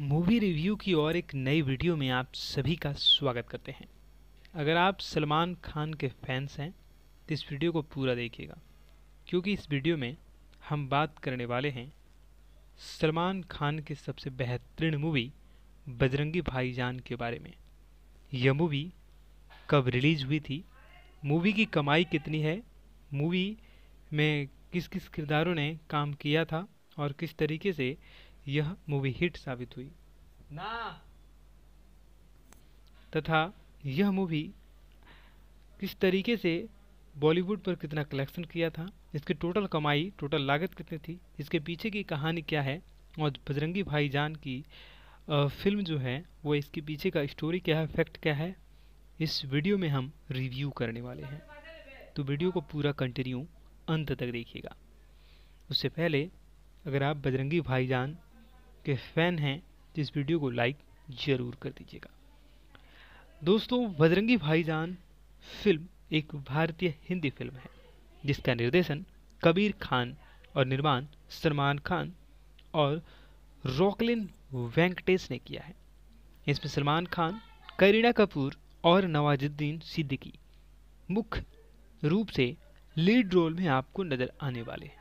movie review की और एक नई वीडियो में आप सभी का स्वागत करते हैं अगर आप सलमान खान के फैंस हैं तो इस वीडियो को पूरा देखिएगा क्योंकि इस वीडियो में हम बात करने वाले हैं सलमान खान के सबसे बेहतरीन मूवी बजरंगी भाईजान के बारे में यह मूवी कब रिलीज़ हुई थी मूवी की कमाई कितनी है मूवी में किस किस किरदारों ने काम किया था और किस तरीके से यह मूवी हिट साबित हुई ना तथा यह मूवी किस तरीके से बॉलीवुड पर कितना कलेक्शन किया था इसकी टोटल कमाई टोटल लागत कितनी थी इसके पीछे की कहानी क्या है और बजरंगी भाईजान की फिल्म जो है वो इसके पीछे का स्टोरी क्या है फैक्ट क्या है इस वीडियो में हम रिव्यू करने वाले हैं तो वीडियो को पूरा कंटिन्यू अंत तक देखिएगा उससे पहले अगर आप बजरंगी भाईजान के फ़ैन हैं तो इस वीडियो को लाइक ज़रूर कर दीजिएगा दोस्तों बजरंगी भाईजान फिल्म एक भारतीय हिंदी फिल्म है जिसका निर्देशन कबीर खान और निर्माण सलमान खान और रॉकलिन वेंकटेश ने किया है इसमें सलमान खान करीना कपूर और नवाजुद्दीन सिद्दीकी मुख्य रूप से लीड रोल में आपको नज़र आने वाले हैं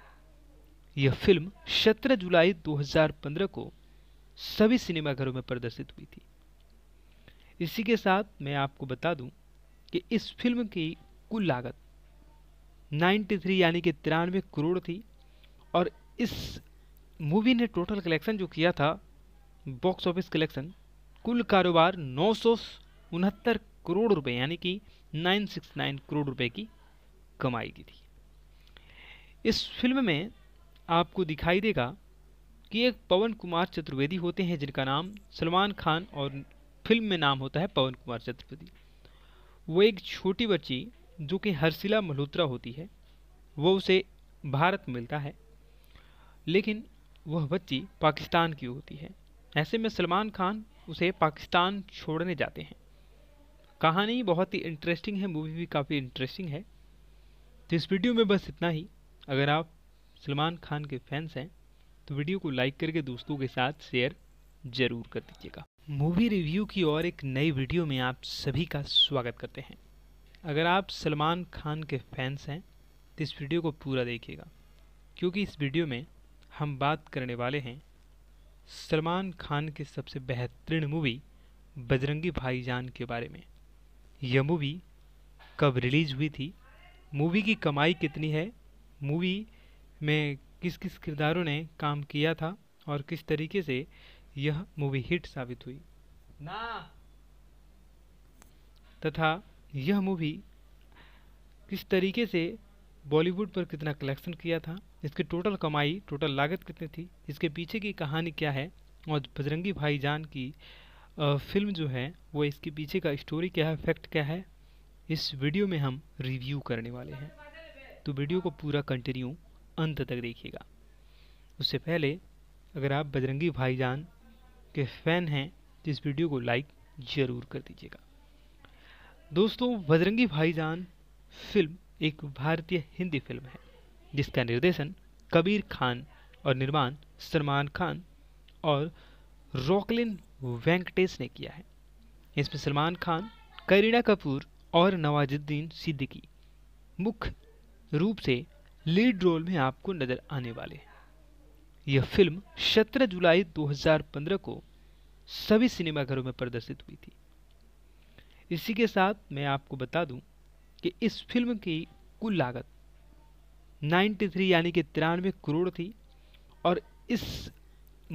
यह फिल्म 17 जुलाई 2015 को सभी सिनेमाघरों में प्रदर्शित हुई थी इसी के साथ मैं आपको बता दूं कि इस फिल्म की कुल लागत 93 यानी कि तिरानवे करोड़ थी और इस मूवी ने टोटल कलेक्शन जो किया था बॉक्स ऑफिस कलेक्शन कुल कारोबार नौ करोड़ रुपए यानी कि 969 करोड़ रुपए की कमाई की थी इस फिल्म में आपको दिखाई देगा कि एक पवन कुमार चतुर्वेदी होते हैं जिनका नाम सलमान खान और फिल्म में नाम होता है पवन कुमार चतुर्वेदी वो एक छोटी बच्ची जो कि हर्षिला मल्होत्रा होती है वो उसे भारत मिलता है लेकिन वह बच्ची पाकिस्तान की होती है ऐसे में सलमान खान उसे पाकिस्तान छोड़ने जाते हैं कहानी बहुत ही इंटरेस्टिंग है मूवी भी काफ़ी इंटरेस्टिंग है तो इस वीडियो में बस इतना ही अगर आप सलमान खान के फैंस हैं तो वीडियो को लाइक करके दोस्तों के साथ शेयर ज़रूर कर दीजिएगा मूवी रिव्यू की और एक नई वीडियो में आप सभी का स्वागत करते हैं अगर आप सलमान खान के फैंस हैं तो इस वीडियो को पूरा देखिएगा क्योंकि इस वीडियो में हम बात करने वाले हैं सलमान खान के सबसे बेहतरीन मूवी बजरंगी भाईजान के बारे में यह मूवी कब रिलीज़ हुई थी मूवी की कमाई कितनी है मूवी में किस किस किरदारों ने काम किया था और किस तरीके से यह मूवी हिट साबित हुई ना तथा यह मूवी किस तरीके से बॉलीवुड पर कितना कलेक्शन किया था इसकी टोटल कमाई टोटल लागत कितनी थी इसके पीछे की कहानी क्या है और बजरंगी भाईजान की फिल्म जो है वो इसके पीछे का स्टोरी क्या है फैक्ट क्या है इस वीडियो में हम रिव्यू करने वाले हैं तो वीडियो को पूरा कंटिन्यू अंत तक देखिएगा उससे पहले अगर आप बजरंगी भाईजान के फैन हैं तो इस वीडियो को लाइक ज़रूर कर दीजिएगा दोस्तों बजरंगी भाईजान फिल्म एक भारतीय हिंदी फिल्म है जिसका निर्देशन कबीर खान और निर्माण सलमान खान और रॉकलिन वेंकटेश ने किया है इसमें सलमान खान करीना कपूर और नवाजुद्दीन सिद्दीकी मुख्य रूप से लीड रोल में आपको नजर आने वाले हैं यह फिल्म 17 जुलाई 2015 को सभी सिनेमाघरों में प्रदर्शित हुई थी इसी के साथ मैं आपको बता दूं कि इस फिल्म की कुल लागत 93 यानी कि तिरानवे करोड़ थी और इस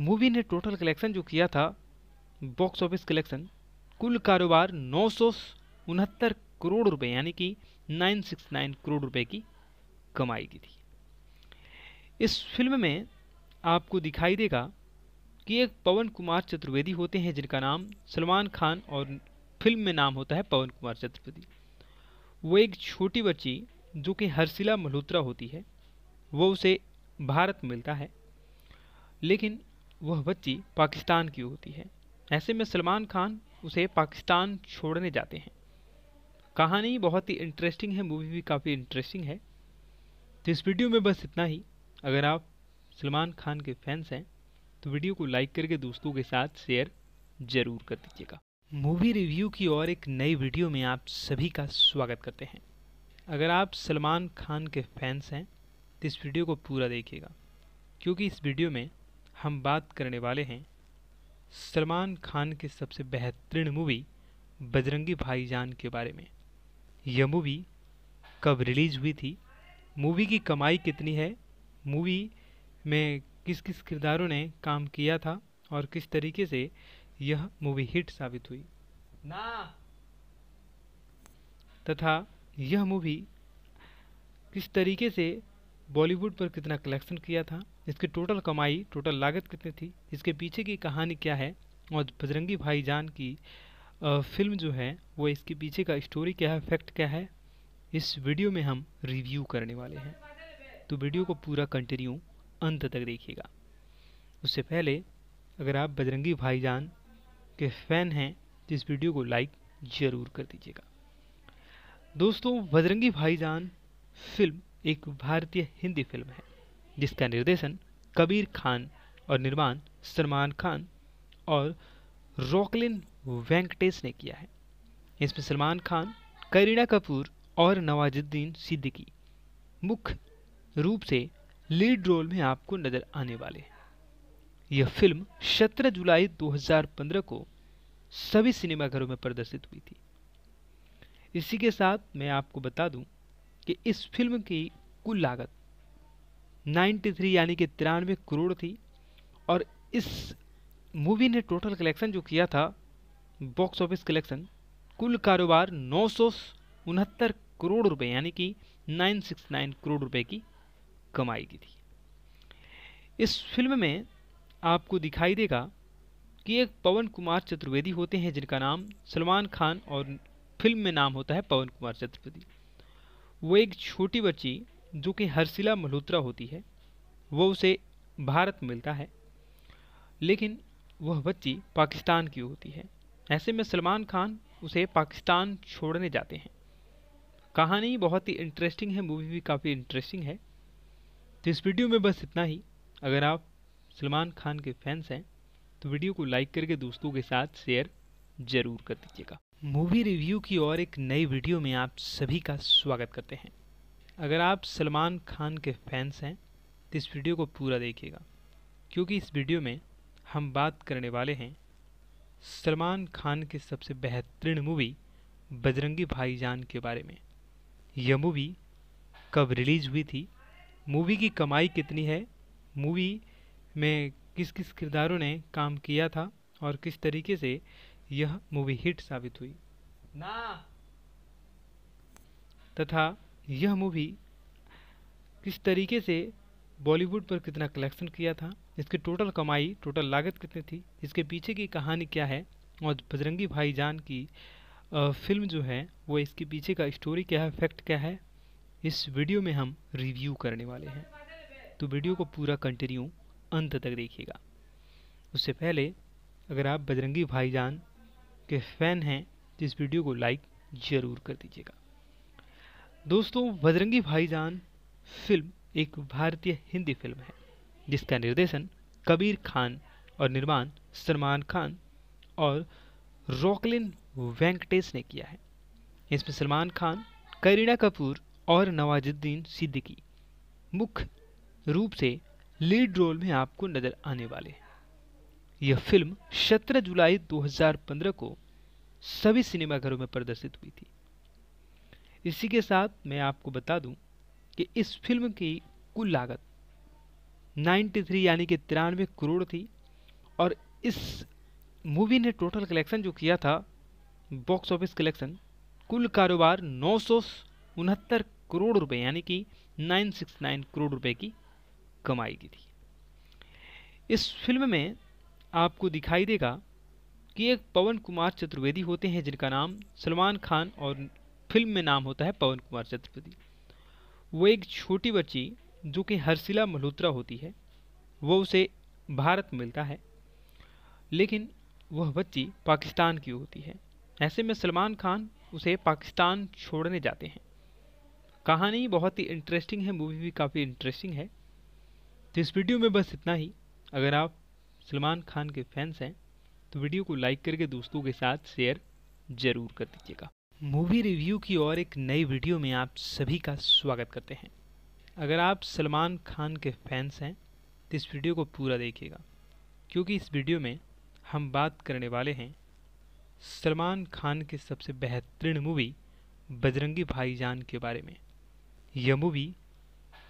मूवी ने टोटल कलेक्शन जो किया था बॉक्स ऑफिस कलेक्शन कुल कारोबार नौ करोड़ रुपए यानी कि 969 करोड़ रुपए की कमाई की थी इस फिल्म में आपको दिखाई देगा कि एक पवन कुमार चतुर्वेदी होते हैं जिनका नाम सलमान खान और फिल्म में नाम होता है पवन कुमार चतुर्वेदी वो एक छोटी बच्ची जो कि हर्षिला मल्होत्रा होती है वो उसे भारत मिलता है लेकिन वह बच्ची पाकिस्तान की होती है ऐसे में सलमान खान उसे पाकिस्तान छोड़ने जाते हैं कहानी बहुत ही इंटरेस्टिंग है मूवी भी काफ़ी इंटरेस्टिंग है तो इस वीडियो में बस इतना ही अगर आप सलमान खान के फैंस हैं तो वीडियो को लाइक करके दोस्तों के साथ शेयर ज़रूर कर दीजिएगा मूवी रिव्यू की और एक नई वीडियो में आप सभी का स्वागत करते हैं अगर आप सलमान खान के फैंस हैं तो इस वीडियो को पूरा देखिएगा क्योंकि इस वीडियो में हम बात करने वाले हैं सलमान खान के सबसे बेहतरीन मूवी बजरंगी भाईजान के बारे में यह मूवी कब रिलीज़ हुई थी मूवी की कमाई कितनी है मूवी में किस किस किरदारों ने काम किया था और किस तरीके से यह मूवी हिट साबित हुई ना तथा यह मूवी किस तरीके से बॉलीवुड पर कितना कलेक्शन किया था इसकी टोटल कमाई टोटल लागत कितनी थी इसके पीछे की कहानी क्या है और बजरंगी भाईजान की फिल्म जो है वो इसके पीछे का स्टोरी क्या है फैक्ट क्या है इस वीडियो में हम रिव्यू करने वाले हैं तो वीडियो को पूरा कंटिन्यू अंत तक देखिएगा उससे पहले अगर आप बजरंगी भाईजान के फ़ैन हैं तो इस वीडियो को लाइक ज़रूर कर दीजिएगा दोस्तों बजरंगी भाईजान फिल्म एक भारतीय हिंदी फिल्म है जिसका निर्देशन कबीर खान और निर्माण सलमान खान और रॉकलिन वेंकटेश ने किया है इसमें सलमान खान करीना कपूर और नवाजुद्दीन सिद्दीकी मुख्य रूप से लीड रोल में आपको नज़र आने वाले हैं यह फिल्म 17 जुलाई 2015 को सभी सिनेमाघरों में प्रदर्शित हुई थी इसी के साथ मैं आपको बता दूं कि इस फिल्म की कुल लागत 93 यानी कि तिरानवे करोड़ थी और इस मूवी ने टोटल कलेक्शन जो किया था बॉक्स ऑफिस कलेक्शन कुल कारोबार नौ सौ उनहत्तर करोड़ रुपए यानी कि 969 करोड़ रुपए की कमाई की थी इस फिल्म में आपको दिखाई देगा कि एक पवन कुमार चतुर्वेदी होते हैं जिनका नाम सलमान खान और फिल्म में नाम होता है पवन कुमार चतुर्वेदी वो एक छोटी बच्ची जो कि हर्षिला मल्होत्रा होती है वो उसे भारत मिलता है लेकिन वह बच्ची पाकिस्तान की होती है ऐसे में सलमान खान उसे पाकिस्तान छोड़ने जाते हैं कहानी बहुत ही इंटरेस्टिंग है मूवी भी काफ़ी इंटरेस्टिंग है तो इस वीडियो में बस इतना ही अगर आप सलमान खान के फैंस हैं तो वीडियो को लाइक करके दोस्तों के साथ शेयर ज़रूर कर दीजिएगा मूवी रिव्यू की और एक नई वीडियो में आप सभी का स्वागत करते हैं अगर आप सलमान खान के फैंस हैं तो इस वीडियो को पूरा देखिएगा क्योंकि इस वीडियो में हम बात करने वाले हैं सलमान खान के सबसे बेहतरीन मूवी बजरंगी भाईजान के बारे में यह मूवी कब रिलीज हुई थी मूवी की कमाई कितनी है मूवी में किस किस किरदारों ने काम किया था और किस तरीके से यह मूवी हिट साबित हुई ना तथा यह मूवी किस तरीके से बॉलीवुड पर कितना कलेक्शन किया था इसकी टोटल कमाई टोटल लागत कितनी थी इसके पीछे की कहानी क्या है और बजरंगी भाईजान की फिल्म जो है वो इसके पीछे का स्टोरी क्या है फैक्ट क्या है इस वीडियो में हम रिव्यू करने वाले हैं तो वीडियो को पूरा कंटिन्यू अंत तक देखिएगा उससे पहले अगर आप बजरंगी भाईजान के फ़ैन हैं तो इस वीडियो को लाइक ज़रूर कर दीजिएगा दोस्तों बजरंगी भाईजान फिल्म एक भारतीय हिंदी फिल्म है जिसका निर्देशन कबीर खान और निर्माण सलमान खान और रॉकलिन वेंकटेश ने किया है इसमें सलमान खान करीना कपूर और नवाजुद्दीन सिद्दीकी मुख्य रूप से लीड रोल में आपको नज़र आने वाले हैं यह फिल्म 17 जुलाई 2015 को सभी सिनेमाघरों में प्रदर्शित हुई थी इसी के साथ मैं आपको बता दूं कि इस फिल्म की कुल लागत 93 यानी कि तिरानवे करोड़ थी और इस मूवी ने टोटल कलेक्शन जो किया था बॉक्स ऑफिस कलेक्शन कुल कारोबार नौ करोड़ रुपए यानी कि 969 करोड़ रुपए की कमाई की थी इस फिल्म में आपको दिखाई देगा कि एक पवन कुमार चतुर्वेदी होते हैं जिनका नाम सलमान खान और फिल्म में नाम होता है पवन कुमार चतुर्वेदी वो एक छोटी बच्ची जो कि हर्षिला मल्होत्रा होती है वो उसे भारत मिलता है लेकिन वह बच्ची पाकिस्तान की होती है ऐसे में सलमान खान उसे पाकिस्तान छोड़ने जाते हैं कहानी बहुत ही इंटरेस्टिंग है मूवी भी काफ़ी इंटरेस्टिंग है तो इस वीडियो में बस इतना ही अगर आप सलमान खान के फैंस हैं तो वीडियो को लाइक करके दोस्तों के साथ शेयर ज़रूर कर दीजिएगा मूवी रिव्यू की और एक नई वीडियो में आप सभी का स्वागत करते हैं अगर आप सलमान खान के फैंस हैं तो इस वीडियो को पूरा देखिएगा क्योंकि इस वीडियो में हम बात करने वाले हैं सलमान खान की सबसे बेहतरीन मूवी बजरंगी भाईजान के बारे में यह मूवी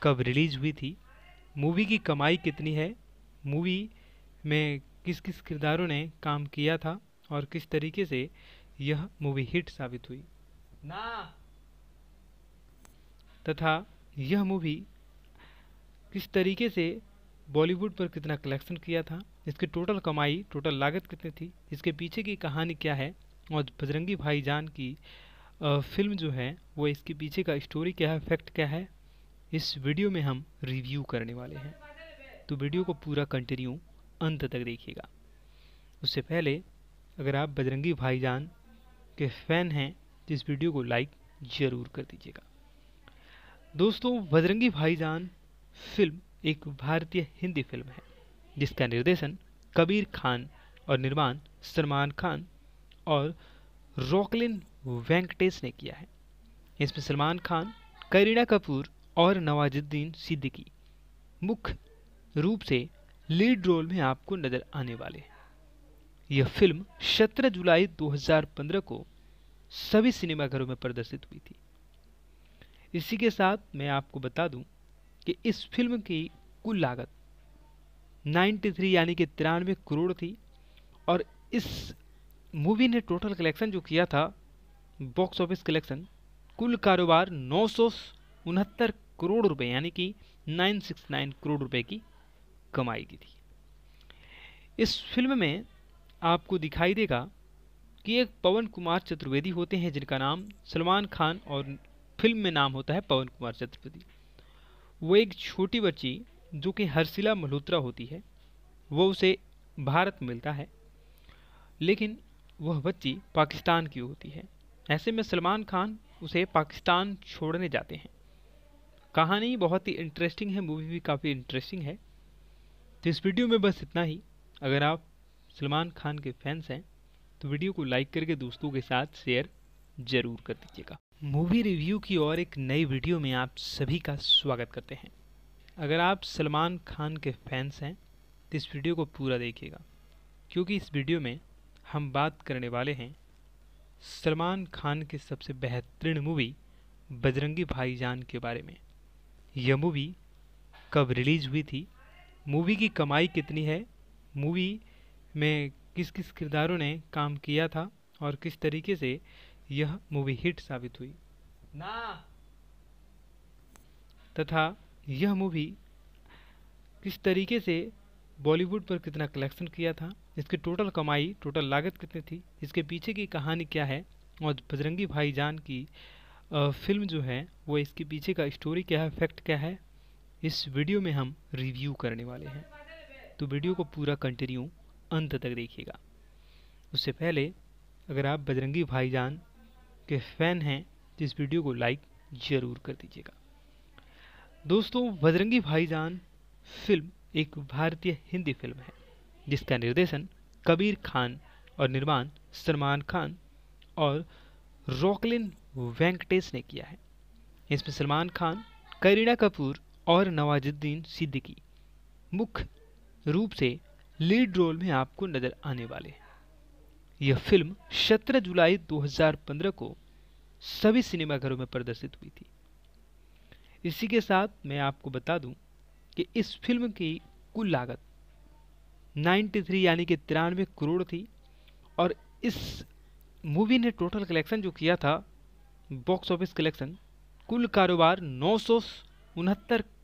कब रिलीज़ हुई थी मूवी की कमाई कितनी है मूवी में किस किस किरदारों ने काम किया था और किस तरीके से यह मूवी हिट साबित हुई ना तथा यह मूवी किस तरीके से बॉलीवुड पर कितना कलेक्शन किया था इसकी टोटल कमाई टोटल लागत कितनी थी इसके पीछे की कहानी क्या है और बजरंगी भाईजान की फिल्म जो है वो इसके पीछे का स्टोरी क्या है फैक्ट क्या है इस वीडियो में हम रिव्यू करने वाले हैं तो वीडियो को पूरा कंटिन्यू अंत तक देखिएगा उससे पहले अगर आप बजरंगी भाईजान के फ़ैन हैं तो इस वीडियो को लाइक ज़रूर कर दीजिएगा दोस्तों बजरंगी भाईजान फिल्म एक भारतीय हिंदी फिल्म है जिसका निर्देशन कबीर खान और निर्माण सलमान खान और रॉकलिन वेंकटेश ने किया है इसमें सलमान खान करीना कपूर और नवाजुद्दीन सिद्दीकी मुख्य रूप से लीड रोल में आपको नज़र आने वाले हैं यह फिल्म 17 जुलाई 2015 को सभी सिनेमाघरों में प्रदर्शित हुई थी इसी के साथ मैं आपको बता दूं कि इस फिल्म की कुल लागत 93 यानी कि तिरानवे करोड़ थी और इस मूवी ने टोटल कलेक्शन जो किया था बॉक्स ऑफिस कलेक्शन कुल कारोबार नौ करोड़ रुपए यानी कि 969 करोड़ रुपए की कमाई की थी इस फिल्म में आपको दिखाई देगा कि एक पवन कुमार चतुर्वेदी होते हैं जिनका नाम सलमान खान और फिल्म में नाम होता है पवन कुमार चतुर्वेदी वो एक छोटी बच्ची जो कि हर्षिला मल्होत्रा होती है वो उसे भारत मिलता है लेकिन वह बच्ची पाकिस्तान की होती है ऐसे में सलमान खान उसे पाकिस्तान छोड़ने जाते हैं कहानी बहुत ही इंटरेस्टिंग है मूवी भी काफ़ी इंटरेस्टिंग है तो इस वीडियो में बस इतना ही अगर आप सलमान खान के फैंस हैं तो वीडियो को लाइक करके दोस्तों के साथ शेयर ज़रूर कर दीजिएगा मूवी रिव्यू की और एक नई वीडियो में आप सभी का स्वागत करते हैं अगर आप सलमान खान के फैंस हैं तो इस वीडियो को पूरा देखिएगा क्योंकि इस वीडियो में हम बात करने वाले हैं सलमान खान की सबसे बेहतरीन मूवी बजरंगी भाईजान के बारे में यह मूवी कब रिलीज़ हुई थी मूवी की कमाई कितनी है मूवी में किस किस किरदारों ने काम किया था और किस तरीके से यह मूवी हिट साबित हुई ना तथा यह मूवी किस तरीके से बॉलीवुड पर कितना कलेक्शन किया था इसकी टोटल कमाई टोटल लागत कितनी थी इसके पीछे की कहानी क्या है और बजरंगी भाईजान की फिल्म जो है वो इसके पीछे का स्टोरी क्या है फैक्ट क्या है इस वीडियो में हम रिव्यू करने वाले हैं तो वीडियो को पूरा कंटिन्यू अंत तक देखिएगा उससे पहले अगर आप बजरंगी भाईजान के फ़ैन हैं तो इस वीडियो को लाइक ज़रूर कर दीजिएगा दोस्तों बजरंगी भाईजान फिल्म एक भारतीय हिंदी फिल्म है जिसका निर्देशन कबीर खान और निर्माण सलमान खान और रॉकलिन वेंकटेश ने किया है इसमें सलमान खान करीना कपूर और नवाजुद्दीन सिद्दीकी मुख्य रूप से लीड रोल में आपको नज़र आने वाले हैं यह फिल्म 17 जुलाई 2015 को सभी सिनेमाघरों में प्रदर्शित हुई थी इसी के साथ मैं आपको बता दूं कि इस फिल्म की कुल लागत 93 यानी कि तिरानवे करोड़ थी और इस मूवी ने टोटल कलेक्शन जो किया था बॉक्स ऑफिस कलेक्शन कुल कारोबार नौ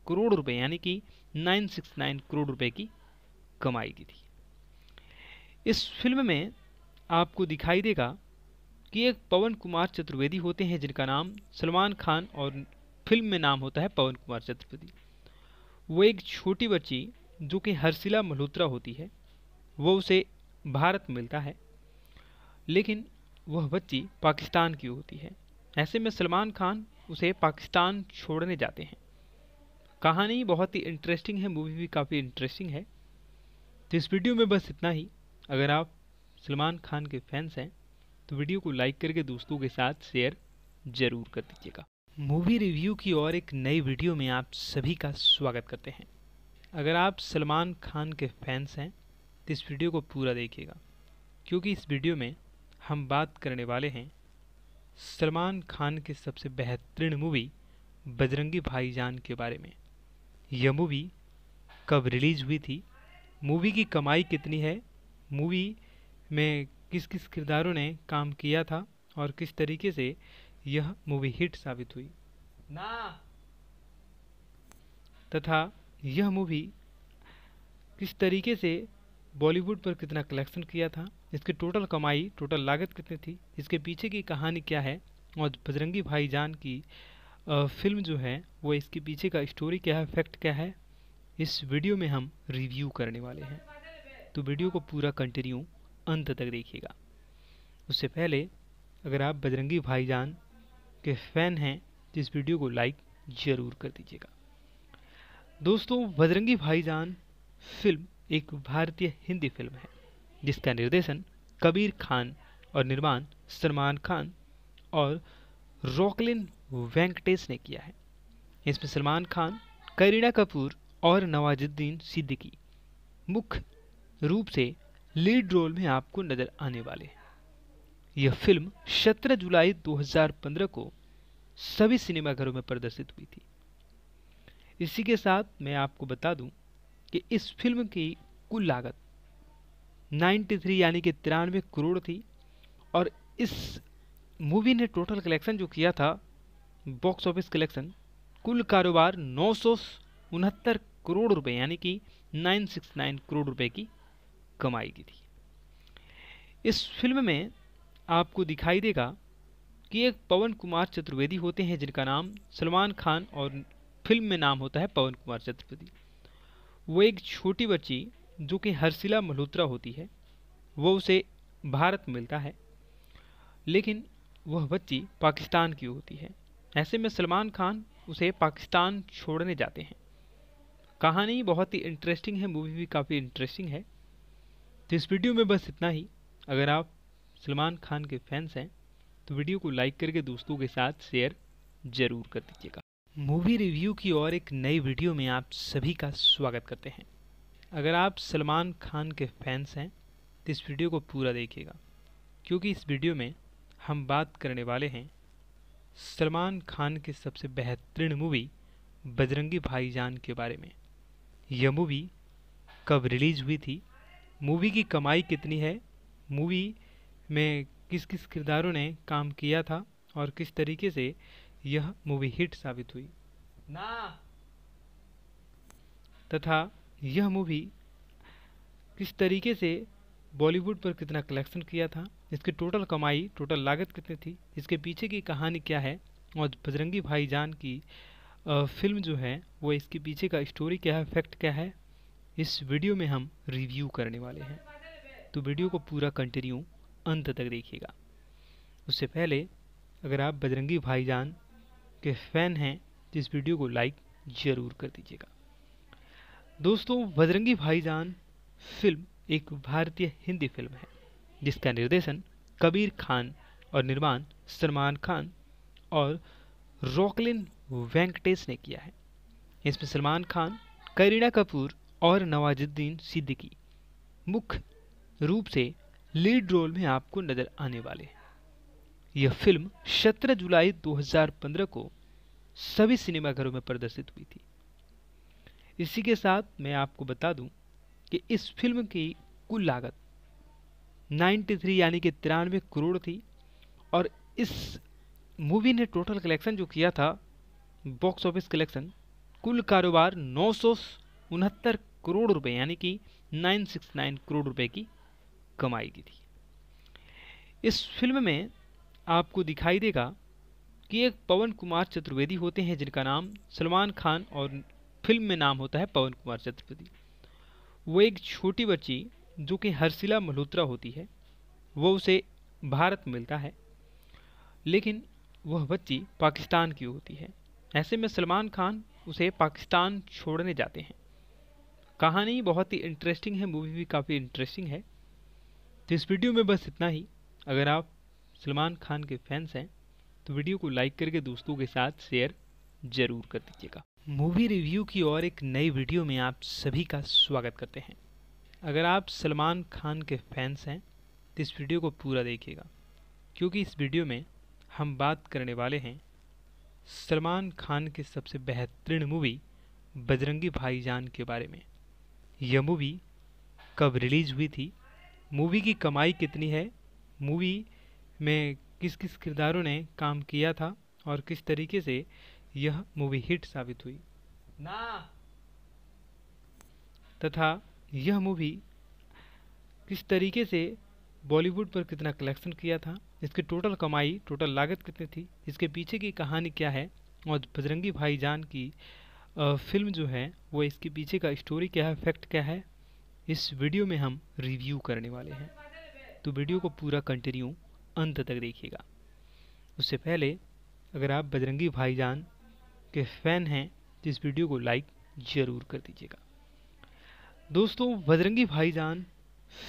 करोड़ रुपए यानी कि 969 करोड़ रुपए की कमाई की थी इस फिल्म में आपको दिखाई देगा कि एक पवन कुमार चतुर्वेदी होते हैं जिनका नाम सलमान खान और फिल्म में नाम होता है पवन कुमार छत्रपति वो एक छोटी बच्ची जो कि हर्षिला मल्होत्रा होती है वो उसे भारत मिलता है लेकिन वह बच्ची पाकिस्तान की होती है ऐसे में सलमान खान उसे पाकिस्तान छोड़ने जाते हैं कहानी बहुत ही इंटरेस्टिंग है मूवी भी काफ़ी इंटरेस्टिंग है तो इस वीडियो में बस इतना ही अगर आप सलमान खान के फैंस हैं तो वीडियो को लाइक करके दोस्तों के साथ शेयर ज़रूर कर दीजिएगा मूवी रिव्यू की और एक नई वीडियो में आप सभी का स्वागत करते हैं अगर आप सलमान खान के फैंस हैं तो इस वीडियो को पूरा देखिएगा क्योंकि इस वीडियो में हम बात करने वाले हैं सलमान खान के सबसे बेहतरीन मूवी बजरंगी भाईजान के बारे में यह मूवी कब रिलीज़ हुई थी मूवी की कमाई कितनी है मूवी में किस किस किरदारों ने काम किया था और किस तरीके से यह मूवी हिट साबित हुई ना तथा यह मूवी किस तरीके से बॉलीवुड पर कितना कलेक्शन किया था इसकी टोटल कमाई टोटल लागत कितनी थी इसके पीछे की कहानी क्या है और बजरंगी भाईजान की फिल्म जो है वो इसके पीछे का स्टोरी क्या है फैक्ट क्या है इस वीडियो में हम रिव्यू करने वाले हैं तो वीडियो को पूरा कंटिन्यू अंत तक देखिएगा उससे पहले अगर आप बजरंगी भाईजान के फ़ैन हैं तो इस वीडियो को लाइक ज़रूर कर दीजिएगा दोस्तों बजरंगी भाईजान फिल्म एक भारतीय हिंदी फिल्म है जिसका निर्देशन कबीर खान और निर्माण सलमान खान और रॉकलिन वेंकटेश ने किया है इसमें सलमान खान करीना कपूर और नवाजुद्दीन सिद्दीकी मुख्य रूप से लीड रोल में आपको नज़र आने वाले हैं यह फिल्म 17 जुलाई 2015 को सभी सिनेमाघरों में प्रदर्शित हुई थी इसी के साथ मैं आपको बता दूं कि इस फिल्म की कुल लागत 93 यानी कि तिरानवे करोड़ थी और इस मूवी ने टोटल कलेक्शन जो किया था बॉक्स ऑफिस कलेक्शन कुल कारोबार नौ सौ करोड़ रुपए यानी कि 969 करोड़ रुपए की कमाई की थी इस फिल्म में आपको दिखाई देगा कि एक पवन कुमार चतुर्वेदी होते हैं जिनका नाम सलमान खान और फिल्म में नाम होता है पवन कुमार चतुर्वेदी वो एक छोटी बच्ची जो कि हर्षिला मल्होत्रा होती है वो उसे भारत मिलता है लेकिन वह बच्ची पाकिस्तान की होती है ऐसे में सलमान खान उसे पाकिस्तान छोड़ने जाते हैं कहानी बहुत ही इंटरेस्टिंग है मूवी भी काफ़ी इंटरेस्टिंग है तो इस वीडियो में बस इतना ही अगर आप सलमान खान के फैंस हैं तो वीडियो को लाइक करके दोस्तों के साथ शेयर जरूर कर दीजिएगा मूवी रिव्यू की और एक नई वीडियो में आप सभी का स्वागत करते हैं अगर आप सलमान खान के फैंस हैं तो इस वीडियो को पूरा देखिएगा क्योंकि इस वीडियो में हम बात करने वाले हैं सलमान खान के सबसे बेहतरीन मूवी बजरंगी भाईजान के बारे में यह मूवी कब रिलीज़ हुई थी मूवी की कमाई कितनी है मूवी में किस किस किरदारों ने काम किया था और किस तरीके से यह मूवी हिट साबित हुई ना तथा यह मूवी किस तरीके से बॉलीवुड पर कितना कलेक्शन किया था इसकी टोटल कमाई टोटल लागत कितनी थी इसके पीछे की कहानी क्या है और बजरंगी भाईजान की फिल्म जो है वो इसके पीछे का स्टोरी क्या है फैक्ट क्या है इस वीडियो में हम रिव्यू करने वाले हैं तो वीडियो को पूरा कंटिन्यू अंत तक देखिएगा उससे पहले अगर आप बजरंगी भाईजान के फ़ैन हैं तो इस वीडियो को लाइक ज़रूर कर दीजिएगा दोस्तों बजरंगी भाईजान फिल्म एक भारतीय हिंदी फिल्म है जिसका निर्देशन कबीर खान और निर्माण सलमान खान और रॉकलिन वेंकटेश ने किया है इसमें सलमान खान करीना कपूर और नवाजुद्दीन सिद्दीकी मुख्य रूप से लीड रोल में आपको नजर आने वाले हैं यह फिल्म 17 जुलाई 2015 को सभी सिनेमाघरों में प्रदर्शित हुई थी इसी के साथ मैं आपको बता दूं कि इस फिल्म की कुल लागत 93 यानी कि तिरानवे करोड़ थी और इस मूवी ने टोटल कलेक्शन जो किया था बॉक्स ऑफिस कलेक्शन कुल कारोबार नौ करोड़ रुपए यानी कि 969 करोड़ रुपए की कमाई की थी इस फिल्म में आपको दिखाई देगा कि एक पवन कुमार चतुर्वेदी होते हैं जिनका नाम सलमान खान और फिल्म में नाम होता है पवन कुमार चतुर्वेदी वो एक छोटी बच्ची जो कि हर्षिला मल्होत्रा होती है वो उसे भारत मिलता है लेकिन वह बच्ची पाकिस्तान की होती है ऐसे में सलमान खान उसे पाकिस्तान छोड़ने जाते हैं कहानी बहुत ही इंटरेस्टिंग है मूवी भी काफ़ी इंटरेस्टिंग है तो इस वीडियो में बस इतना ही अगर आप सलमान खान के फैंस हैं तो वीडियो को लाइक करके दोस्तों के साथ शेयर ज़रूर कर दीजिएगा मूवी रिव्यू की और एक नई वीडियो में आप सभी का स्वागत करते हैं अगर आप सलमान खान के फैंस हैं तो इस वीडियो को पूरा देखिएगा क्योंकि इस वीडियो में हम बात करने वाले हैं सलमान खान के सबसे बेहतरीन मूवी बजरंगी भाईजान के बारे में यह मूवी कब रिलीज़ हुई थी मूवी की कमाई कितनी है मूवी में किस किस किरदारों ने काम किया था और किस तरीके से यह मूवी हिट साबित हुई ना तथा यह मूवी किस तरीके से बॉलीवुड पर कितना कलेक्शन किया था इसकी टोटल कमाई टोटल लागत कितनी थी इसके पीछे की कहानी क्या है और बजरंगी भाईजान की फिल्म जो है वो इसके पीछे का स्टोरी क्या है फैक्ट क्या है इस वीडियो में हम रिव्यू करने वाले हैं तो वीडियो को पूरा कंटिन्यू अंत तक देखिएगा उससे पहले अगर आप बजरंगी भाईजान के फ़ैन हैं तो इस वीडियो को लाइक ज़रूर कर दीजिएगा दोस्तों बजरंगी भाईजान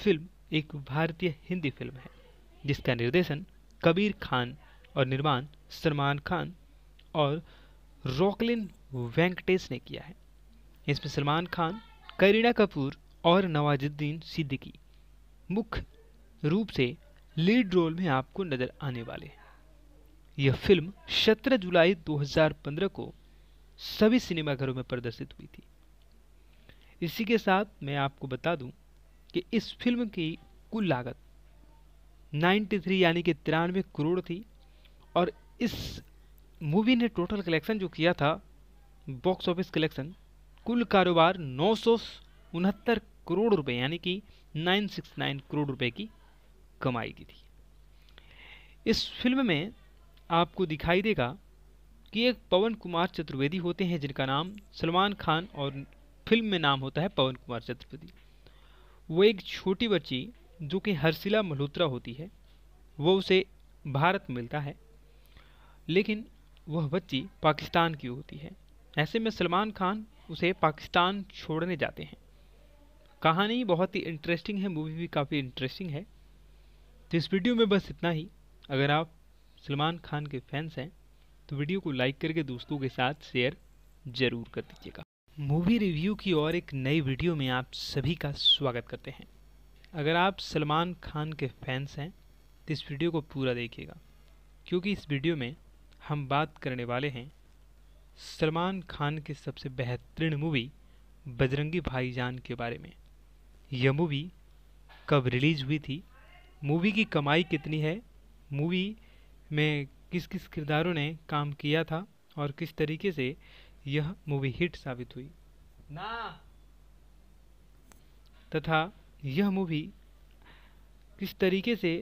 फिल्म एक भारतीय हिंदी फिल्म है जिसका निर्देशन कबीर खान और निर्माण सलमान खान और रॉकलिन वेंकटेश ने किया है इसमें सलमान खान करीना कपूर और नवाजुद्दीन सिद्दीकी मुख्य रूप से लीड रोल में आपको नज़र आने वाले हैं यह फिल्म 17 जुलाई 2015 को सभी सिनेमाघरों में प्रदर्शित हुई थी इसी के साथ मैं आपको बता दूं कि इस फिल्म की कुल लागत 93 यानी कि तिरानवे करोड़ थी और इस मूवी ने टोटल कलेक्शन जो किया था बॉक्स ऑफिस कलेक्शन कुल कारोबार नौ सौ उनहत्तर करोड़ रुपए यानी कि 969 करोड़ रुपए की कमाई की थी इस फिल्म में आपको दिखाई देगा कि एक पवन कुमार चतुर्वेदी होते हैं जिनका नाम सलमान खान और फिल्म में नाम होता है पवन कुमार चतुर्वेदी वो एक छोटी बच्ची जो कि हर्षिला मल्होत्रा होती है वो उसे भारत मिलता है लेकिन वह बच्ची पाकिस्तान की होती है ऐसे में सलमान खान उसे पाकिस्तान छोड़ने जाते हैं कहानी बहुत ही इंटरेस्टिंग है मूवी भी काफ़ी इंटरेस्टिंग है तो इस वीडियो में बस इतना ही अगर आप सलमान खान के फैंस हैं तो वीडियो को लाइक करके दोस्तों के साथ शेयर ज़रूर कर दीजिएगा मूवी रिव्यू की और एक नई वीडियो में आप सभी का स्वागत करते हैं अगर आप सलमान खान के फैंस हैं तो इस वीडियो को पूरा देखिएगा क्योंकि इस वीडियो में हम बात करने वाले हैं सलमान खान के सबसे बेहतरीन मूवी बजरंगी भाईजान के बारे में यह मूवी कब रिलीज़ हुई थी मूवी की कमाई कितनी है मूवी में किस किस किरदारों ने काम किया था और किस तरीके से यह मूवी हिट साबित हुई ना तथा यह मूवी किस तरीके से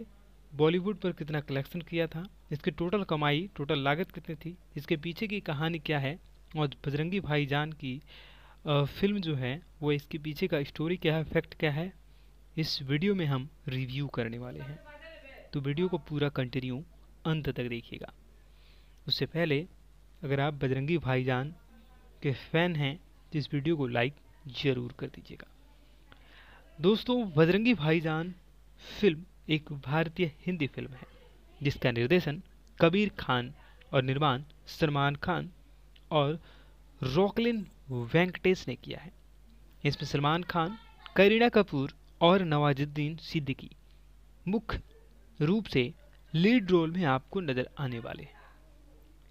बॉलीवुड पर कितना कलेक्शन किया था इसकी टोटल कमाई टोटल लागत कितनी थी इसके पीछे की कहानी क्या है और बजरंगी भाईजान की फिल्म जो है वो इसके पीछे का स्टोरी क्या है फैक्ट क्या है इस वीडियो में हम रिव्यू करने वाले हैं तो वीडियो को पूरा कंटिन्यू अंत तक देखिएगा उससे पहले अगर आप बजरंगी भाईजान के फ़ैन हैं तो इस वीडियो को लाइक ज़रूर कर दीजिएगा दोस्तों बजरंगी भाईजान फिल्म एक भारतीय हिंदी फिल्म है जिसका निर्देशन कबीर खान और निर्माण सलमान खान और रॉकलिन वेंकटेश ने किया है इसमें सलमान खान करीना कपूर और नवाजुद्दीन सिद्दीकी मुख्य रूप से लीड रोल में आपको नज़र आने वाले हैं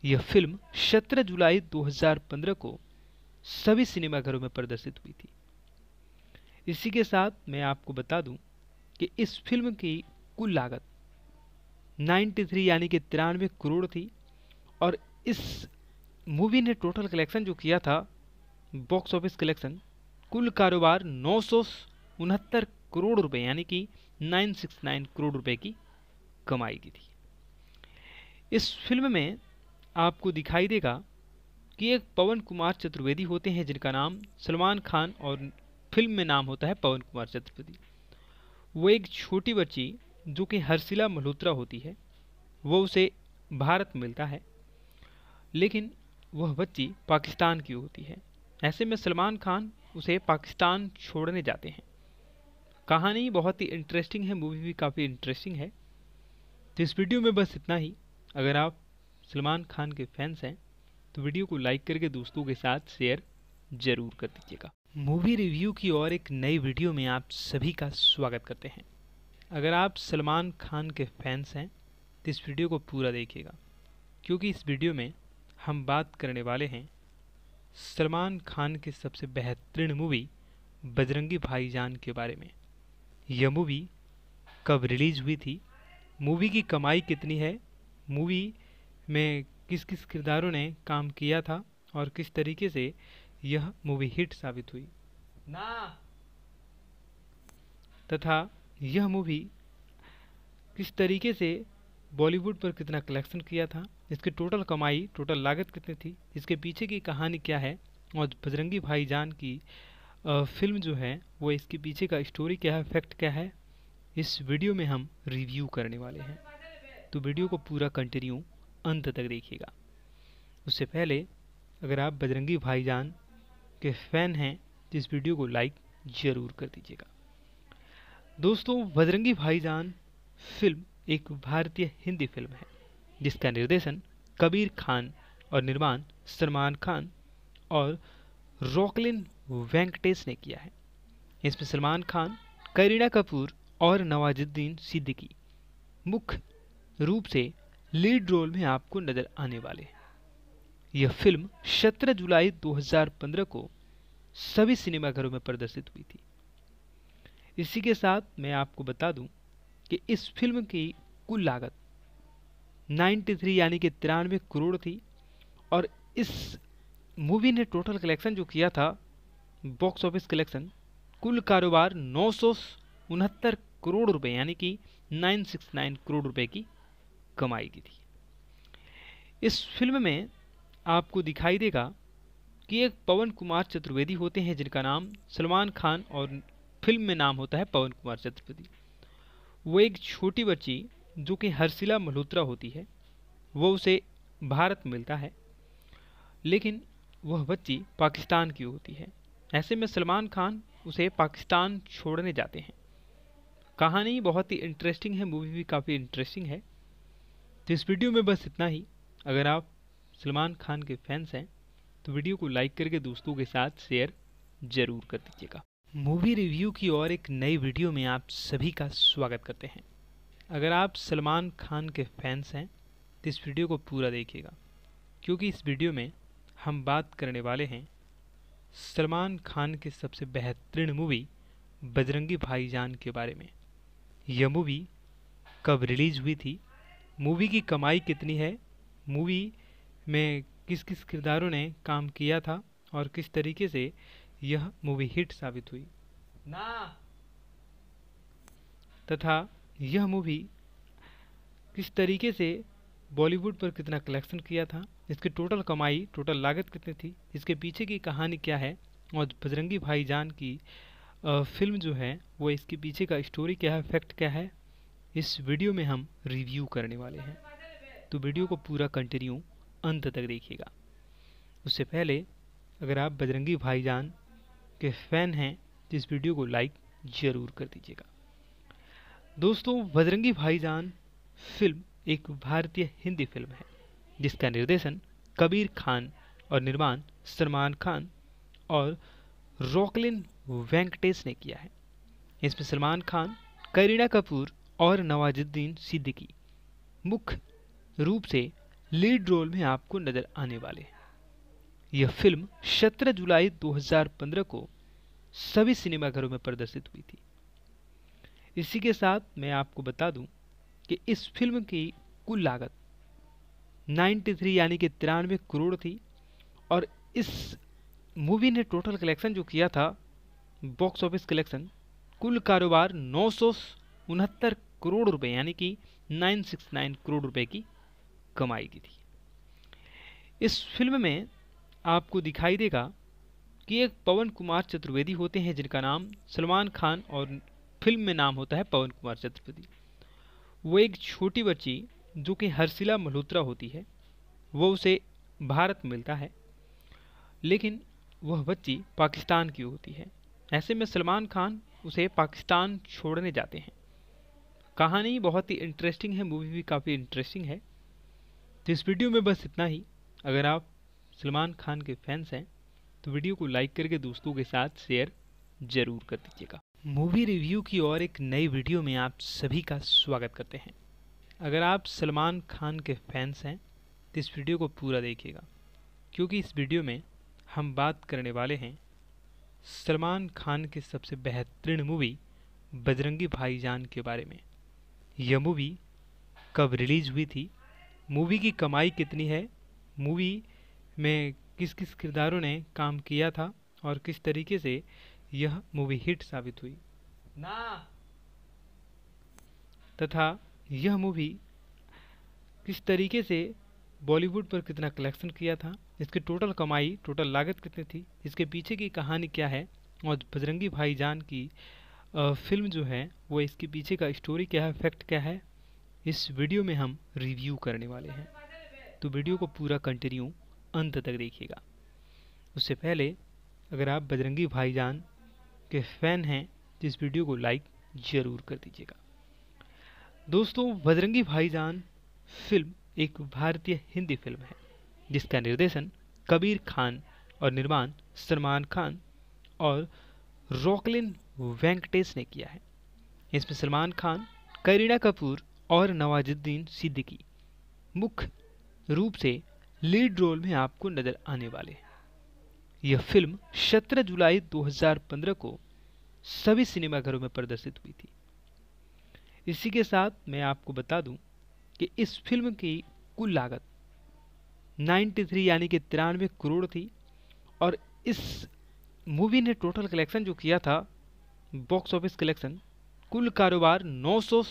यह फिल्म 17 जुलाई 2015 को सभी सिनेमाघरों में प्रदर्शित हुई थी इसी के साथ मैं आपको बता दूं कि इस फिल्म की कुल लागत 93 यानी कि तिरानवे करोड़ थी और इस मूवी ने टोटल कलेक्शन जो किया था बॉक्स ऑफिस कलेक्शन कुल कारोबार नौ करोड़ रुपए यानी कि 969 करोड़ रुपए की कमाई की थी इस फिल्म में आपको दिखाई देगा कि एक पवन कुमार चतुर्वेदी होते हैं जिनका नाम सलमान खान और फिल्म में नाम होता है पवन कुमार चतुर्वेदी वो एक छोटी बच्ची जो कि हर्षिला मल्होत्रा होती है वो उसे भारत मिलता है लेकिन वह बच्ची पाकिस्तान की होती है ऐसे में सलमान खान उसे पाकिस्तान छोड़ने जाते हैं कहानी बहुत ही इंटरेस्टिंग है मूवी भी काफ़ी इंटरेस्टिंग है तो इस वीडियो में बस इतना ही अगर आप सलमान खान के फैंस हैं तो वीडियो को लाइक करके दोस्तों के साथ शेयर ज़रूर कर दीजिएगा मूवी रिव्यू की और एक नई वीडियो में आप सभी का स्वागत करते हैं अगर आप सलमान खान के फैंस हैं तो इस वीडियो को पूरा देखिएगा क्योंकि इस वीडियो में हम बात करने वाले हैं सलमान खान की सबसे बेहतरीन मूवी बजरंगी भाईजान के बारे में यह मूवी कब रिलीज़ हुई थी मूवी की कमाई कितनी है मूवी में किस किस किरदारों ने काम किया था और किस तरीके से यह मूवी हिट साबित हुई ना तथा यह मूवी किस तरीके से बॉलीवुड पर कितना कलेक्शन किया था इसकी टोटल कमाई टोटल लागत कितनी थी इसके पीछे की कहानी क्या है और बजरंगी भाईजान की फिल्म जो है वो इसके पीछे का स्टोरी क्या है फैक्ट क्या है इस वीडियो में हम रिव्यू करने वाले हैं तो वीडियो को पूरा कंटिन्यू अंत तक देखिएगा उससे पहले अगर आप बजरंगी भाईजान के फ़ैन हैं तो इस वीडियो को लाइक ज़रूर कर दीजिएगा दोस्तों बजरंगी भाईजान फिल्म एक भारतीय हिंदी फिल्म है जिसका निर्देशन कबीर खान और निर्माण सलमान खान और रॉकलिन वेंकटेश ने किया है इसमें सलमान खान करीना कपूर और नवाजुद्दीन सिद्दीकी मुख्य रूप से लीड रोल में आपको नज़र आने वाले हैं यह फिल्म 17 जुलाई 2015 को सभी सिनेमाघरों में प्रदर्शित हुई थी इसी के साथ मैं आपको बता दूं कि इस फिल्म की कुल लागत 93 यानी कि तिरानवे करोड़ थी और इस मूवी ने टोटल कलेक्शन जो किया था बॉक्स ऑफिस कलेक्शन कुल कारोबार नौ करोड़ रुपए यानी कि 969 करोड़ रुपए की कमाई की थी इस फिल्म में आपको दिखाई देगा कि एक पवन कुमार चतुर्वेदी होते हैं जिनका नाम सलमान खान और फिल्म में नाम होता है पवन कुमार चतुर्वेदी वो एक छोटी बच्ची जो कि हर्षिला मल्होत्रा होती है वो उसे भारत मिलता है लेकिन वह बच्ची पाकिस्तान की होती है ऐसे में सलमान खान उसे पाकिस्तान छोड़ने जाते हैं कहानी बहुत ही इंटरेस्टिंग है मूवी भी काफ़ी इंटरेस्टिंग है तो इस वीडियो में बस इतना ही अगर आप सलमान खान के फैंस हैं तो वीडियो को लाइक करके दोस्तों के साथ शेयर ज़रूर कर दीजिएगा मूवी रिव्यू की और एक नई वीडियो में आप सभी का स्वागत करते हैं अगर आप सलमान खान के फैंस हैं तो इस वीडियो को पूरा देखिएगा क्योंकि इस वीडियो में हम बात करने वाले हैं सलमान खान के सबसे बेहतरीन मूवी बजरंगी भाईजान के बारे में यह मूवी कब रिलीज़ हुई थी मूवी की कमाई कितनी है मूवी में किस किस किरदारों ने काम किया था और किस तरीके से यह मूवी हिट साबित हुई ना तथा यह मूवी किस तरीके से बॉलीवुड पर कितना कलेक्शन किया था इसकी टोटल कमाई टोटल लागत कितनी थी इसके पीछे की कहानी क्या है और बजरंगी भाईजान की फिल्म जो है वो इसके पीछे का स्टोरी क्या है फैक्ट क्या है इस वीडियो में हम रिव्यू करने वाले हैं तो वीडियो को पूरा कंटिन्यू अंत तक देखिएगा उससे पहले अगर आप बजरंगी भाईजान के फ़ैन हैं तो इस वीडियो को लाइक ज़रूर कर दीजिएगा दोस्तों बजरंगी भाईजान फिल्म एक भारतीय हिंदी फिल्म है जिसका निर्देशन कबीर खान और निर्माण सलमान खान और रॉकलिन वेंकटेश ने किया है इसमें सलमान खान करीना कपूर और नवाजुद्दीन सिद्दीकी मुख्य रूप से लीड रोल में आपको नज़र आने वाले हैं यह फिल्म 17 जुलाई 2015 को सभी सिनेमाघरों में प्रदर्शित हुई थी इसी के साथ मैं आपको बता दूं कि इस फिल्म की कुल लागत 93 यानी कि तिरानवे करोड़ थी और इस मूवी ने टोटल कलेक्शन जो किया था बॉक्स ऑफिस कलेक्शन कुल कारोबार नौ सौ करोड़ रुपए यानी कि 969 करोड़ रुपए की कमाई की थी इस फिल्म में आपको दिखाई देगा कि एक पवन कुमार चतुर्वेदी होते हैं जिनका नाम सलमान खान और फिल्म में नाम होता है पवन कुमार छत्रपति वो एक छोटी बच्ची जो कि हर्षिला मल्होत्रा होती है वो उसे भारत मिलता है लेकिन वह बच्ची पाकिस्तान की होती है ऐसे में सलमान खान उसे पाकिस्तान छोड़ने जाते हैं कहानी बहुत ही इंटरेस्टिंग है मूवी भी काफ़ी इंटरेस्टिंग है तो इस वीडियो में बस इतना ही अगर आप सलमान खान के फैंस हैं तो वीडियो को लाइक करके दोस्तों के साथ शेयर ज़रूर कर दीजिएगा मूवी रिव्यू की और एक नई वीडियो में आप सभी का स्वागत करते हैं अगर आप सलमान खान के फैंस हैं तो इस वीडियो को पूरा देखिएगा क्योंकि इस वीडियो में हम बात करने वाले हैं सलमान खान के सबसे बेहतरीन मूवी बजरंगी भाईजान के बारे में यह मूवी कब रिलीज़ हुई थी मूवी की कमाई कितनी है मूवी में किस किस किरदारों ने काम किया था और किस तरीके से यह मूवी हिट साबित हुई ना तथा यह मूवी किस तरीके से बॉलीवुड पर कितना कलेक्शन किया था इसकी टोटल कमाई टोटल लागत कितनी थी इसके पीछे की कहानी क्या है और बजरंगी भाईजान की फिल्म जो है वो इसके पीछे का स्टोरी क्या है फैक्ट क्या है इस वीडियो में हम रिव्यू करने वाले हैं तो वीडियो को पूरा कंटिन्यू अंत तक देखिएगा उससे पहले अगर आप बजरंगी भाईजान के फ़ैन हैं तो इस वीडियो को लाइक ज़रूर कर दीजिएगा दोस्तों बजरंगी भाईजान फिल्म एक भारतीय हिंदी फिल्म है जिसका निर्देशन कबीर खान और निर्माण सलमान खान और रॉकलिन वेंकटेश ने किया है इसमें सलमान खान करीना कपूर और नवाजुद्दीन सिद्दीकी मुख्य रूप से लीड रोल में आपको नज़र आने वाले हैं यह फिल्म 17 जुलाई 2015 को सभी सिनेमाघरों में प्रदर्शित हुई थी इसी के साथ मैं आपको बता दूं कि इस फिल्म की कुल लागत 93 यानी कि तिरानवे करोड़ थी और इस मूवी ने टोटल कलेक्शन जो किया था बॉक्स ऑफिस कलेक्शन कुल कारोबार नौ सौ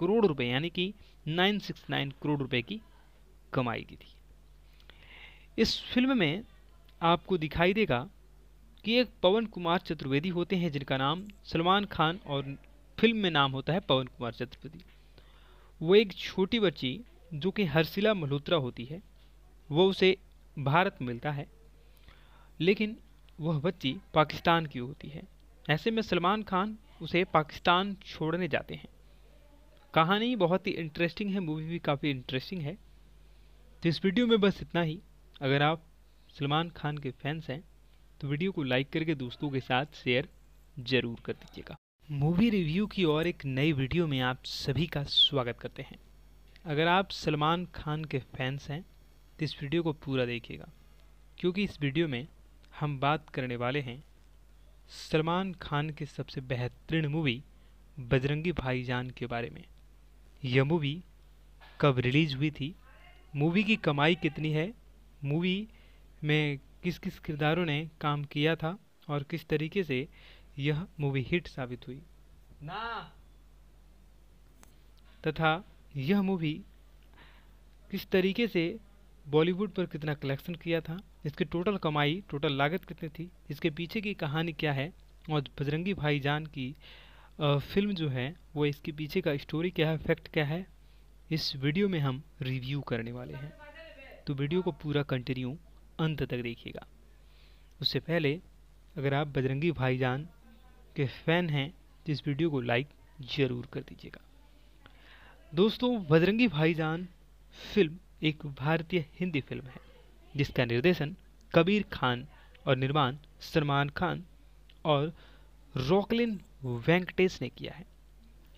करोड़ रुपए यानी कि 969 करोड़ रुपए की कमाई की थी इस फिल्म में आपको दिखाई देगा कि एक पवन कुमार चतुर्वेदी होते हैं जिनका नाम सलमान खान और फिल्म में नाम होता है पवन कुमार चतुर्वेदी वो एक छोटी बच्ची जो कि हर्षिला मल्होत्रा होती है वो उसे भारत मिलता है लेकिन वह बच्ची पाकिस्तान की होती है ऐसे में सलमान खान उसे पाकिस्तान छोड़ने जाते हैं कहानी बहुत ही इंटरेस्टिंग है मूवी भी काफ़ी इंटरेस्टिंग है तो इस वीडियो में बस इतना ही अगर आप सलमान खान के फैंस हैं तो वीडियो को लाइक करके दोस्तों के साथ शेयर जरूर कर दीजिएगा मूवी रिव्यू की और एक नई वीडियो में आप सभी का स्वागत करते हैं अगर आप सलमान खान के फैंस हैं तो इस वीडियो को पूरा देखिएगा क्योंकि इस वीडियो में हम बात करने वाले हैं सलमान खान के सबसे बेहतरीन मूवी बजरंगी भाईजान के बारे में यह मूवी कब रिलीज़ हुई थी मूवी की कमाई कितनी है मूवी में किस किस किरदारों ने काम किया था और किस तरीके से यह मूवी हिट साबित हुई ना तथा यह मूवी किस तरीके से बॉलीवुड पर कितना कलेक्शन किया था इसकी टोटल कमाई टोटल लागत कितनी थी इसके पीछे की कहानी क्या है और बजरंगी भाईजान की फिल्म जो है वो इसके पीछे का स्टोरी क्या है फैक्ट क्या है इस वीडियो में हम रिव्यू करने वाले हैं तो वीडियो को पूरा कंटिन्यू अंत तक देखिएगा उससे पहले अगर आप बजरंगी भाईजान के फैन हैं तो इस वीडियो को लाइक ज़रूर कर दीजिएगा दोस्तों बजरंगी भाईजान फिल्म एक भारतीय हिंदी फिल्म है जिसका निर्देशन कबीर खान और निर्माण सलमान खान और रॉकलिन वेंकटेश ने किया है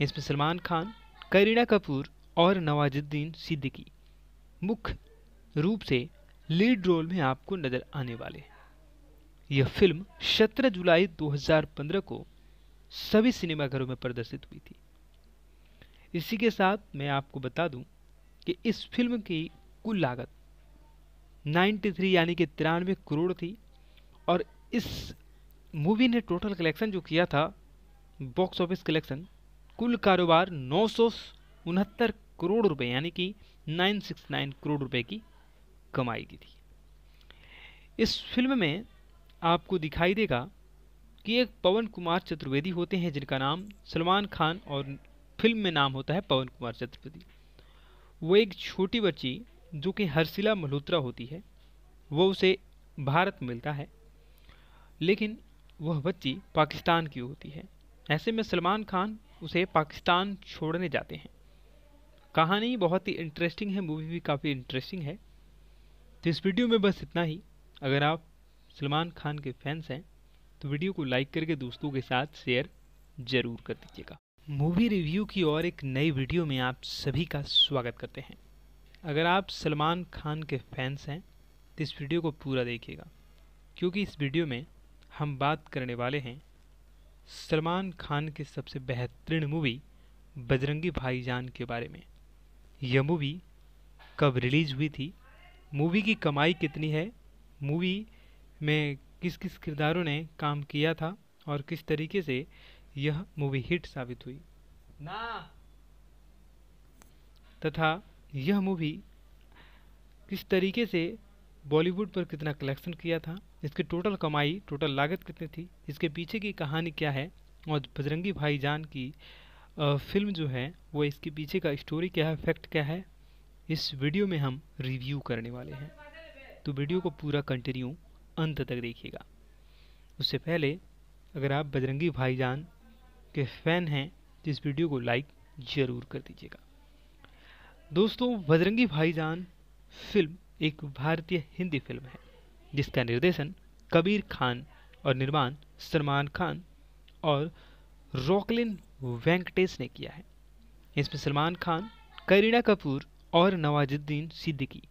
इसमें सलमान खान करीना कपूर और नवाजुद्दीन सिद्दीकी मुख्य रूप से लीड रोल में आपको नजर आने वाले हैं यह फिल्म 17 जुलाई 2015 को सभी सिनेमाघरों में प्रदर्शित हुई थी इसी के साथ मैं आपको बता दूं कि इस फिल्म की कुल लागत 93 यानी कि तिरानवे करोड़ थी और इस मूवी ने टोटल कलेक्शन जो किया था बॉक्स ऑफिस कलेक्शन कुल कारोबार नौ करोड़ रुपए यानी कि 969 करोड़ रुपए की कमाई की थी इस फिल्म में आपको दिखाई देगा कि एक पवन कुमार चतुर्वेदी होते हैं जिनका नाम सलमान खान और फिल्म में नाम होता है पवन कुमार चतुर्वेदी वो एक छोटी बच्ची जो कि हर्षिला मल्होत्रा होती है वो उसे भारत मिलता है लेकिन वह बच्ची पाकिस्तान की होती है ऐसे में सलमान खान उसे पाकिस्तान छोड़ने जाते हैं कहानी बहुत ही इंटरेस्टिंग है मूवी भी काफ़ी इंटरेस्टिंग है तो इस वीडियो में बस इतना ही अगर आप सलमान खान के फैंस हैं तो वीडियो को लाइक करके दोस्तों के साथ शेयर ज़रूर कर दीजिएगा मूवी रिव्यू की और एक नई वीडियो में आप सभी का स्वागत करते हैं अगर आप सलमान खान के फैंस हैं तो इस वीडियो को पूरा देखिएगा क्योंकि इस वीडियो में हम बात करने वाले हैं सलमान खान के सबसे बेहतरीन मूवी बजरंगी भाईजान के बारे में यह मूवी कब रिलीज़ हुई थी मूवी की कमाई कितनी है मूवी में किस किस किरदारों ने काम किया था और किस तरीके से यह मूवी हिट साबित हुई ना तथा यह मूवी किस तरीके से बॉलीवुड पर कितना कलेक्शन किया था इसकी टोटल कमाई टोटल लागत कितनी थी इसके पीछे की कहानी क्या है और बजरंगी भाईजान की फिल्म जो है वो इसके पीछे का स्टोरी क्या है फैक्ट क्या है इस वीडियो में हम रिव्यू करने वाले हैं तो वीडियो को पूरा कंटिन्यू अंत तक देखिएगा उससे पहले अगर आप बजरंगी भाईजान के फ़ैन हैं तो इस वीडियो को लाइक ज़रूर कर दीजिएगा दोस्तों बजरंगी भाईजान फिल्म एक भारतीय हिंदी फिल्म है जिसका निर्देशन कबीर खान और निर्माण सलमान खान और रॉकलिन वेंकटेश ने किया है इसमें सलमान खान करीना कपूर और नवाजुद्दीन सिद्दीकी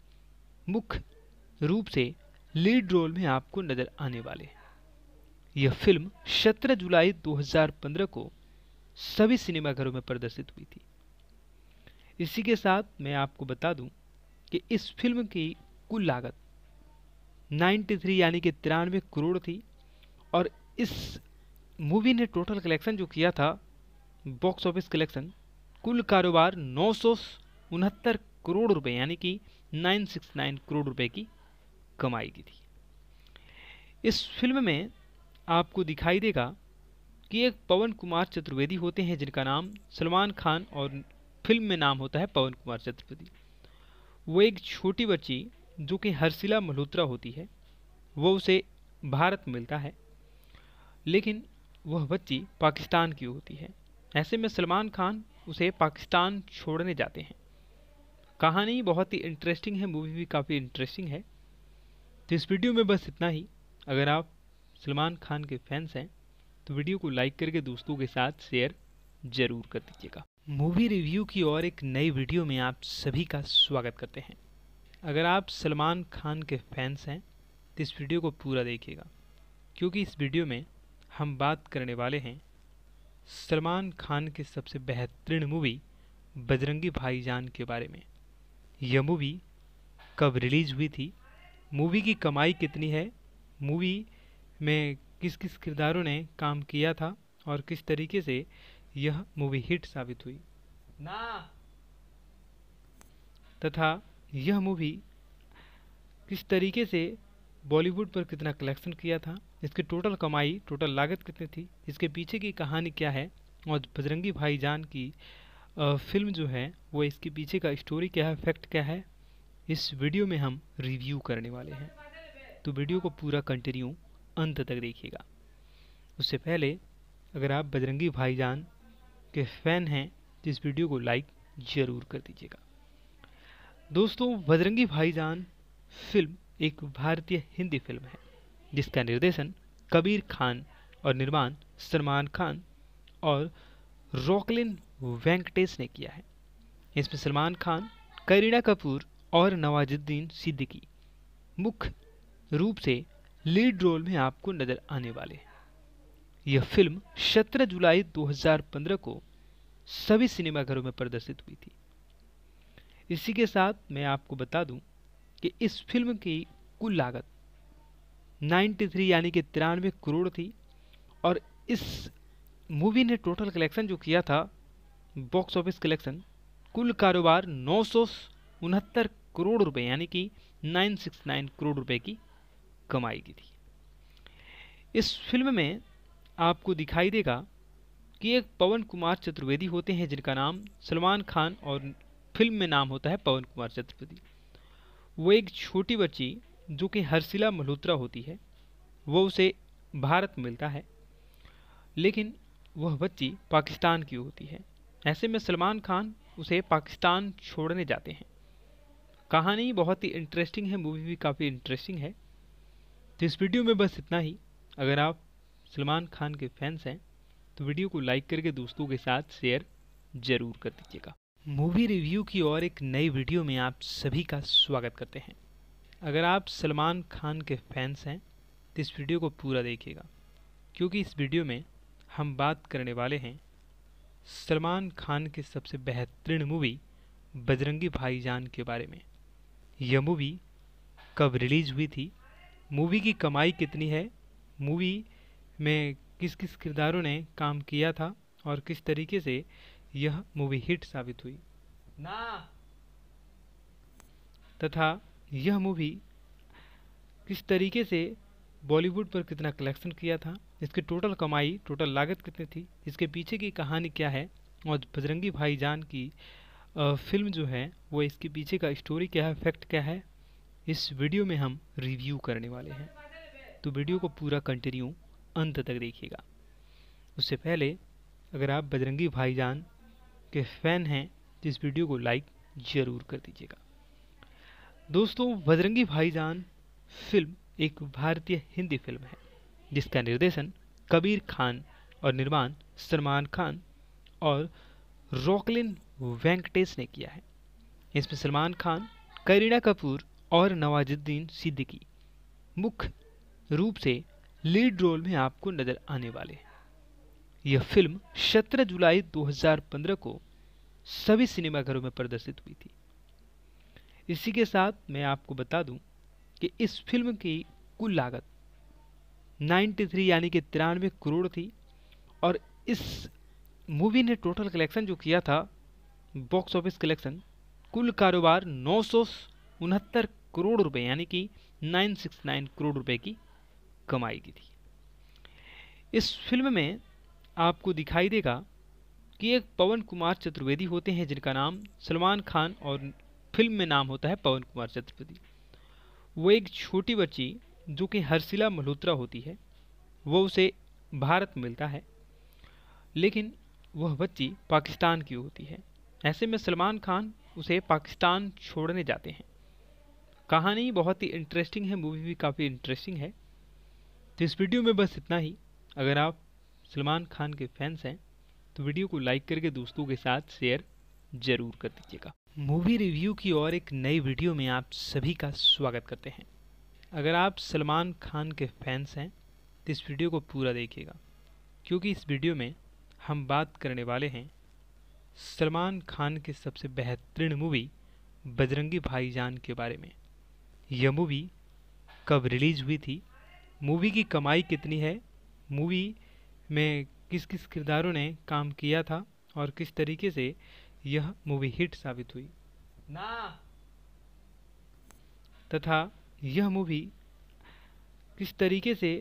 मुख्य रूप से लीड रोल में आपको नज़र आने वाले यह फिल्म 17 जुलाई 2015 को सभी सिनेमाघरों में प्रदर्शित हुई थी इसी के साथ मैं आपको बता दूं कि इस फिल्म की कुल लागत 93 यानी कि तिरानवे करोड़ थी और इस मूवी ने टोटल कलेक्शन जो किया था बॉक्स ऑफिस कलेक्शन कुल कारोबार नौ उनहत्तर करोड़ रुपए यानी कि 969 करोड़ रुपए की कमाई की थी इस फिल्म में आपको दिखाई देगा कि एक पवन कुमार चतुर्वेदी होते हैं जिनका नाम सलमान खान और फिल्म में नाम होता है पवन कुमार चतुर्वेदी वो एक छोटी बच्ची जो कि हर्षिला मल्होत्रा होती है वो उसे भारत मिलता है लेकिन वह बच्ची पाकिस्तान की होती है ऐसे में सलमान खान उसे पाकिस्तान छोड़ने जाते हैं कहानी बहुत ही इंटरेस्टिंग है मूवी भी काफ़ी इंटरेस्टिंग है तो इस वीडियो में बस इतना ही अगर आप सलमान खान के फैंस हैं तो वीडियो को लाइक करके दोस्तों के साथ शेयर ज़रूर कर दीजिएगा मूवी रिव्यू की और एक नई वीडियो में आप सभी का स्वागत करते हैं अगर आप सलमान खान के फैंस हैं तो इस वीडियो को पूरा देखिएगा क्योंकि इस वीडियो में हम बात करने वाले हैं सलमान खान के सबसे बेहतरीन मूवी बजरंगी भाईजान के बारे में यह मूवी कब रिलीज हुई थी मूवी की कमाई कितनी है मूवी में किस किस किरदारों ने काम किया था और किस तरीके से यह मूवी हिट साबित हुई ना तथा यह मूवी किस तरीके से बॉलीवुड पर कितना कलेक्शन किया था इसकी टोटल कमाई टोटल लागत कितनी थी इसके पीछे की कहानी क्या है और बजरंगी भाईजान की फिल्म जो है वो इसके पीछे का स्टोरी क्या है फैक्ट क्या है इस वीडियो में हम रिव्यू करने वाले हैं तो वीडियो को पूरा कंटिन्यू अंत तक देखिएगा उससे पहले अगर आप बजरंगी भाईजान के फ़ैन हैं तो इस वीडियो को लाइक ज़रूर कर दीजिएगा दोस्तों बजरंगी भाईजान फिल्म एक भारतीय हिंदी फिल्म है जिसका निर्देशन कबीर खान और निर्माण सलमान खान और रॉकलिन वेंकटेश ने किया है इसमें सलमान खान करीना कपूर और नवाजुद्दीन सिद्दीकी मुख्य रूप से लीड रोल में आपको नज़र आने वाले हैं यह फिल्म 17 जुलाई 2015 को सभी सिनेमाघरों में प्रदर्शित हुई थी इसी के साथ मैं आपको बता दूं कि इस फिल्म की कुल लागत 93 यानी कि तिरानवे करोड़ थी और इस मूवी ने टोटल कलेक्शन जो किया था बॉक्स ऑफिस कलेक्शन कुल कारोबार नौ करोड़ रुपए यानी कि 969 करोड़ रुपए की कमाई की थी इस फिल्म में आपको दिखाई देगा कि एक पवन कुमार चतुर्वेदी होते हैं जिनका नाम सलमान खान और फिल्म में नाम होता है पवन कुमार चतुर्वेदी वो एक छोटी बच्ची जो कि हर्षिला मल्होत्रा होती है वो उसे भारत मिलता है लेकिन वह बच्ची पाकिस्तान की होती है ऐसे में सलमान खान उसे पाकिस्तान छोड़ने जाते हैं कहानी बहुत ही इंटरेस्टिंग है मूवी भी काफ़ी इंटरेस्टिंग है तो इस वीडियो में बस इतना ही अगर आप सलमान खान के फैंस हैं तो वीडियो को लाइक करके दोस्तों के साथ शेयर ज़रूर कर दीजिएगा मूवी रिव्यू की और एक नई वीडियो में आप सभी का स्वागत करते हैं अगर आप सलमान खान के फैंस हैं तो इस वीडियो को पूरा देखिएगा क्योंकि इस वीडियो में हम बात करने वाले हैं सलमान खान की सबसे बेहतरीन मूवी बजरंगी भाईजान के बारे में यह मूवी कब रिलीज हुई थी मूवी की कमाई कितनी है मूवी में किस किस किरदारों ने काम किया था और किस तरीके से यह मूवी हिट साबित हुई ना तथा यह मूवी किस तरीके से बॉलीवुड पर कितना कलेक्शन किया था इसकी टोटल कमाई टोटल लागत कितनी थी इसके पीछे की कहानी क्या है और बजरंगी भाईजान की फिल्म जो है वो इसके पीछे का स्टोरी क्या है फैक्ट क्या है इस वीडियो में हम रिव्यू करने वाले हैं तो वीडियो को पूरा कंटिन्यू अंत तक देखिएगा उससे पहले अगर आप बजरंगी भाईजान के फ़ैन हैं तो इस वीडियो को लाइक ज़रूर कर दीजिएगा दोस्तों बजरंगी भाईजान फिल्म एक भारतीय हिंदी फिल्म है जिसका निर्देशन कबीर खान और निर्माण सलमान खान और रॉकलिन वेंकटेश ने किया है इसमें सलमान खान करीना कपूर और नवाजुद्दीन सिद्दीकी मुख्य रूप से लीड रोल में आपको नज़र आने वाले हैं यह फिल्म 17 जुलाई 2015 को सभी सिनेमाघरों में प्रदर्शित हुई थी इसी के साथ मैं आपको बता दूं कि इस फिल्म की कुल लागत 93 यानी कि तिरानवे करोड़ थी और इस मूवी ने टोटल कलेक्शन जो किया था बॉक्स ऑफिस कलेक्शन कुल कारोबार नौ करोड़ रुपए यानी कि 969 करोड़ रुपए की कमाई की थी इस फिल्म में आपको दिखाई देगा कि एक पवन कुमार चतुर्वेदी होते हैं जिनका नाम सलमान खान और फिल्म में नाम होता है पवन कुमार चतुर्वेदी वो एक छोटी बच्ची जो कि हर्षिला मल्होत्रा होती है वो उसे भारत मिलता है लेकिन वह बच्ची पाकिस्तान की होती है ऐसे में सलमान खान उसे पाकिस्तान छोड़ने जाते हैं कहानी बहुत ही इंटरेस्टिंग है मूवी भी काफ़ी इंटरेस्टिंग है तो इस वीडियो में बस इतना ही अगर आप सलमान खान के फैंस हैं तो वीडियो को लाइक करके दोस्तों के साथ शेयर ज़रूर कर दीजिएगा मूवी रिव्यू की और एक नई वीडियो में आप सभी का स्वागत करते हैं अगर आप सलमान खान के फैंस हैं तो इस वीडियो को पूरा देखिएगा क्योंकि इस वीडियो में हम बात करने वाले हैं सलमान खान के सबसे बेहतरीन मूवी बजरंगी भाईजान के बारे में यह मूवी कब रिलीज़ हुई थी मूवी की कमाई कितनी है मूवी में किस किस किरदारों ने काम किया था और किस तरीके से यह मूवी हिट साबित हुई ना तथा यह मूवी किस तरीके से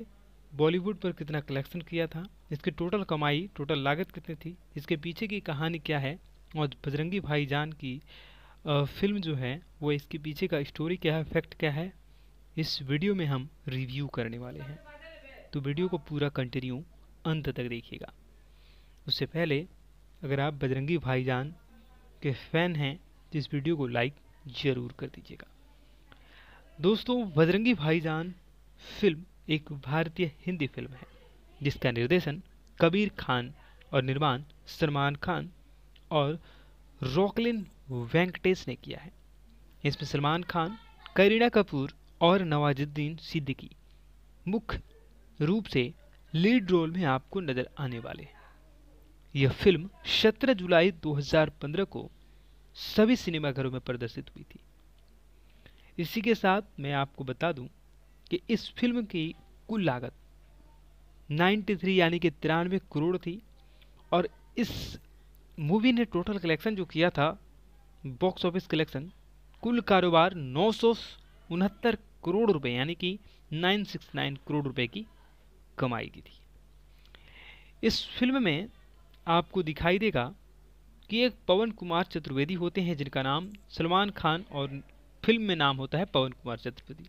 बॉलीवुड पर कितना कलेक्शन किया था इसकी टोटल कमाई टोटल लागत कितनी थी इसके पीछे की कहानी क्या है और बजरंगी भाईजान की फिल्म जो है वो इसके पीछे का स्टोरी क्या है फैक्ट क्या है इस वीडियो में हम रिव्यू करने वाले हैं तो वीडियो को पूरा कंटिन्यू अंत तक देखिएगा उससे पहले अगर आप बजरंगी भाईजान के फ़ैन हैं तो इस वीडियो को लाइक ज़रूर कर दीजिएगा दोस्तों बजरंगी भाईजान फिल्म एक भारतीय हिंदी फिल्म है जिसका निर्देशन कबीर खान और निर्माण सलमान खान और रॉकलिन वेंकटेश ने किया है इसमें सलमान खान करीना कपूर और नवाजुद्दीन सिद्दीकी मुख्य रूप से लीड रोल में आपको नज़र आने वाले हैं यह फिल्म 17 जुलाई 2015 को सभी सिनेमाघरों में प्रदर्शित हुई थी इसी के साथ मैं आपको बता दूं कि इस फिल्म की कुल लागत 93 यानी कि तिरानवे करोड़ थी और इस मूवी ने टोटल कलेक्शन जो किया था बॉक्स ऑफिस कलेक्शन कुल कारोबार नौ करोड़ रुपए यानी कि 969 करोड़ रुपए की कमाई की थी इस फिल्म में आपको दिखाई देगा कि एक पवन कुमार चतुर्वेदी होते हैं जिनका नाम सलमान खान और फिल्म में नाम होता है पवन कुमार चतुर्वेदी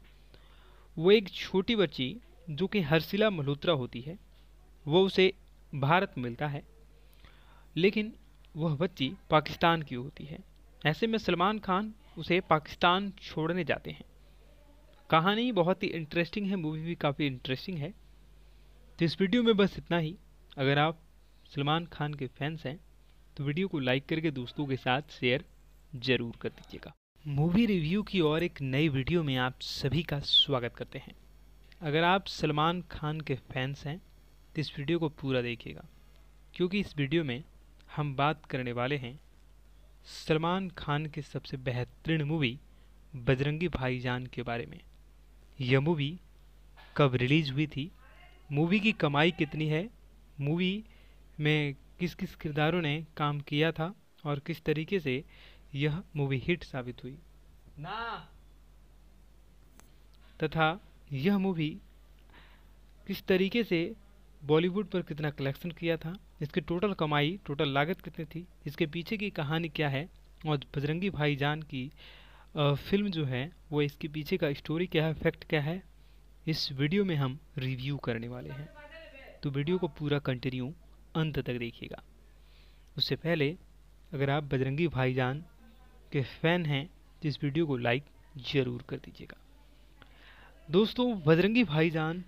वो एक छोटी बच्ची जो कि हर्षिला मल्होत्रा होती है वो उसे भारत मिलता है लेकिन वह बच्ची पाकिस्तान की होती है ऐसे में सलमान खान उसे पाकिस्तान छोड़ने जाते हैं कहानी बहुत ही इंटरेस्टिंग है मूवी भी काफ़ी इंटरेस्टिंग है तो इस वीडियो में बस इतना ही अगर आप सलमान खान के फैंस हैं तो वीडियो को लाइक करके दोस्तों के साथ शेयर ज़रूर कर दीजिएगा मूवी रिव्यू की और एक नई वीडियो में आप सभी का स्वागत करते हैं अगर आप सलमान खान के फैंस हैं तो इस वीडियो को पूरा देखिएगा क्योंकि इस वीडियो में हम बात करने वाले हैं सलमान खान के सबसे बेहतरीन मूवी बजरंगी भाईजान के बारे में यह मूवी कब रिलीज़ हुई थी मूवी की कमाई कितनी है मूवी में किस किस किरदारों ने काम किया था और किस तरीके से यह मूवी हिट साबित हुई ना तथा यह मूवी किस तरीके से बॉलीवुड पर कितना कलेक्शन किया था इसकी टोटल कमाई टोटल लागत कितनी थी इसके पीछे की कहानी क्या है और बजरंगी भाईजान की फिल्म जो है वो इसके पीछे का स्टोरी क्या है फैक्ट क्या है इस वीडियो में हम रिव्यू करने वाले हैं तो वीडियो को पूरा कंटिन्यू अंत तक देखिएगा उससे पहले अगर आप बजरंगी भाईजान के फैन हैं तो इस वीडियो को लाइक ज़रूर कर दीजिएगा दोस्तों बजरंगी भाईजान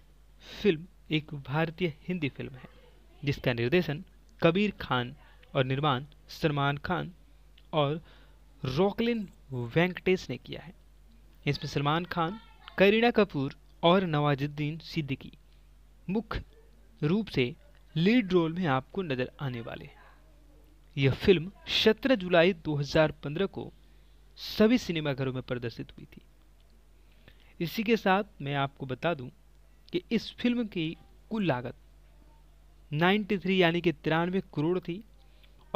फिल्म एक भारतीय हिंदी फिल्म है जिसका निर्देशन कबीर खान और निर्माण सलमान खान और रॉकलिन वेंकटेश ने किया है इसमें सलमान खान करीना कपूर और नवाजुद्दीन सिद्दीकी मुख्य रूप से लीड रोल में आपको नजर आने वाले यह फिल्म 17 जुलाई 2015 को सभी सिनेमाघरों में प्रदर्शित हुई थी इसी के साथ मैं आपको बता दूं कि इस फिल्म की कुल लागत 93 यानी कि तिरानवे करोड़ थी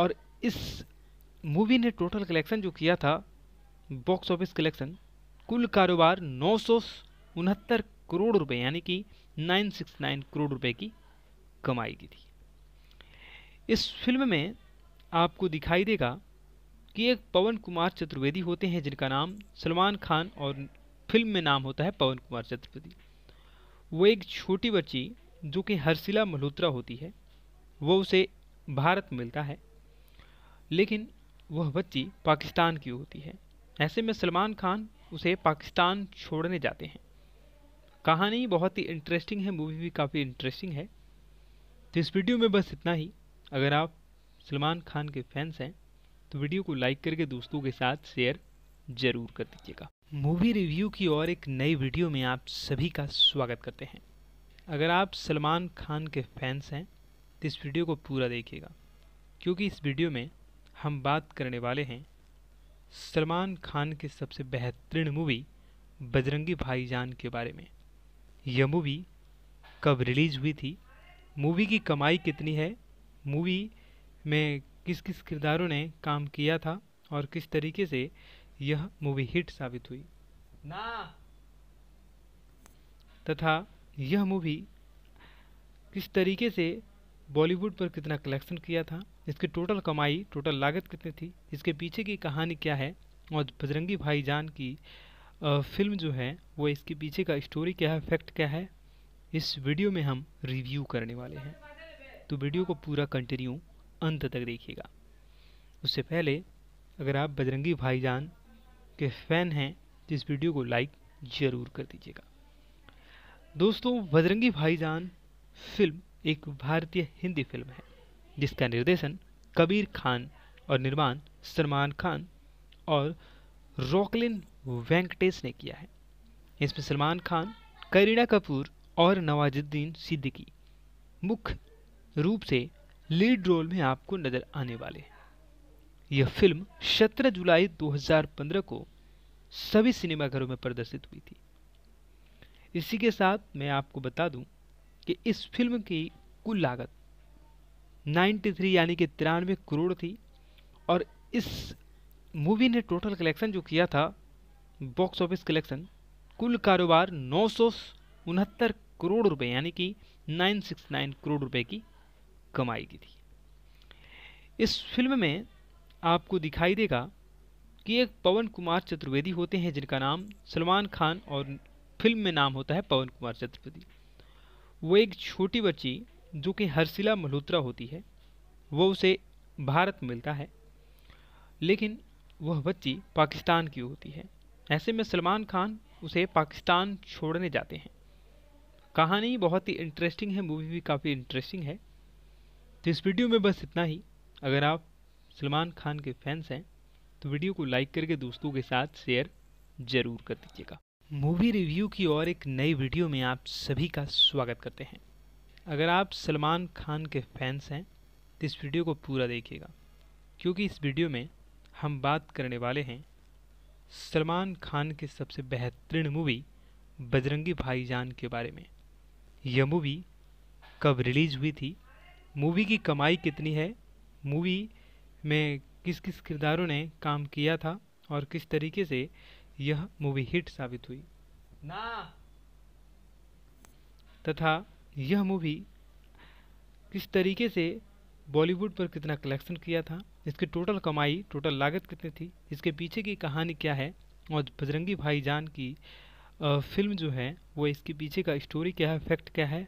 और इस मूवी ने टोटल कलेक्शन जो किया था बॉक्स ऑफिस कलेक्शन कुल कारोबार नौ करोड़ रुपए यानी कि 969 करोड़ रुपए की कमाई की थी इस फिल्म में आपको दिखाई देगा कि एक पवन कुमार चतुर्वेदी होते हैं जिनका नाम सलमान खान और फिल्म में नाम होता है पवन कुमार चतुर्वेदी वो एक छोटी बच्ची जो कि हर्षिला मल्होत्रा होती है वो उसे भारत मिलता है लेकिन वह बच्ची पाकिस्तान की होती है ऐसे में सलमान खान उसे पाकिस्तान छोड़ने जाते हैं कहानी बहुत ही इंटरेस्टिंग है मूवी भी काफ़ी इंटरेस्टिंग है तो इस वीडियो में बस इतना ही अगर आप सलमान खान के फैंस हैं तो वीडियो को लाइक करके दोस्तों के साथ शेयर ज़रूर कर दीजिएगा मूवी रिव्यू की और एक नई वीडियो में आप सभी का स्वागत करते हैं अगर आप सलमान खान के फैंस हैं तो इस वीडियो को पूरा देखिएगा क्योंकि इस वीडियो में हम बात करने वाले हैं सलमान खान के सबसे बेहतरीन मूवी बजरंगी भाईजान के बारे में यह मूवी कब रिलीज़ हुई थी मूवी की कमाई कितनी है मूवी में किस किस किरदारों ने काम किया था और किस तरीके से यह मूवी हिट साबित हुई ना तथा यह मूवी किस तरीके से बॉलीवुड पर कितना कलेक्शन किया था इसकी टोटल कमाई टोटल लागत कितनी थी इसके पीछे की कहानी क्या है और बजरंगी भाईजान की फिल्म जो है वो इसके पीछे का स्टोरी क्या है फैक्ट क्या है इस वीडियो में हम रिव्यू करने वाले हैं तो वीडियो को पूरा कंटिन्यू अंत तक देखिएगा उससे पहले अगर आप बजरंगी भाईजान के फ़ैन हैं तो इस वीडियो को लाइक ज़रूर कर दीजिएगा दोस्तों बजरंगी भाईजान फिल्म एक भारतीय हिंदी फिल्म है जिसका निर्देशन कबीर खान और निर्माण सलमान खान और रॉकलिन वेंकटेश ने किया है इसमें सलमान खान करीना कपूर और नवाजुद्दीन सिद्दीकी मुख्य रूप से लीड रोल में आपको नज़र आने वाले यह फिल्म 17 जुलाई 2015 को सभी सिनेमाघरों में प्रदर्शित हुई थी इसी के साथ मैं आपको बता दूं कि इस फिल्म की कुल लागत 93 यानी कि तिरानवे करोड़ थी और इस मूवी ने टोटल कलेक्शन जो किया था बॉक्स ऑफिस कलेक्शन कुल कारोबार नौ उनहत्तर करोड़ रुपए यानी कि 969 करोड़ रुपए की कमाई की थी इस फिल्म में आपको दिखाई देगा कि एक पवन कुमार चतुर्वेदी होते हैं जिनका नाम सलमान खान और फिल्म में नाम होता है पवन कुमार चतुर्वेदी वो एक छोटी बच्ची जो कि हर्षिला मल्होत्रा होती है वो उसे भारत मिलता है लेकिन वह बच्ची पाकिस्तान की होती है ऐसे में सलमान खान उसे पाकिस्तान छोड़ने जाते हैं कहानी बहुत ही इंटरेस्टिंग है मूवी भी काफ़ी इंटरेस्टिंग है तो इस वीडियो में बस इतना ही अगर आप सलमान खान के फैंस हैं तो वीडियो को लाइक करके दोस्तों के साथ शेयर ज़रूर कर दीजिएगा मूवी रिव्यू की और एक नई वीडियो में आप सभी का स्वागत करते हैं अगर आप सलमान खान के फैंस हैं तो इस वीडियो को पूरा देखिएगा क्योंकि इस वीडियो में हम बात करने वाले हैं सलमान खान के सबसे बेहतरीन मूवी बजरंगी भाईजान के बारे में यह मूवी कब रिलीज हुई थी मूवी की कमाई कितनी है मूवी में किस किस किरदारों ने काम किया था और किस तरीके से यह मूवी हिट साबित हुई ना तथा यह मूवी किस तरीके से बॉलीवुड पर कितना कलेक्शन किया था इसकी टोटल कमाई टोटल लागत कितनी थी इसके पीछे की कहानी क्या है और बजरंगी भाईजान की फिल्म जो है वो इसके पीछे का स्टोरी क्या है फैक्ट क्या है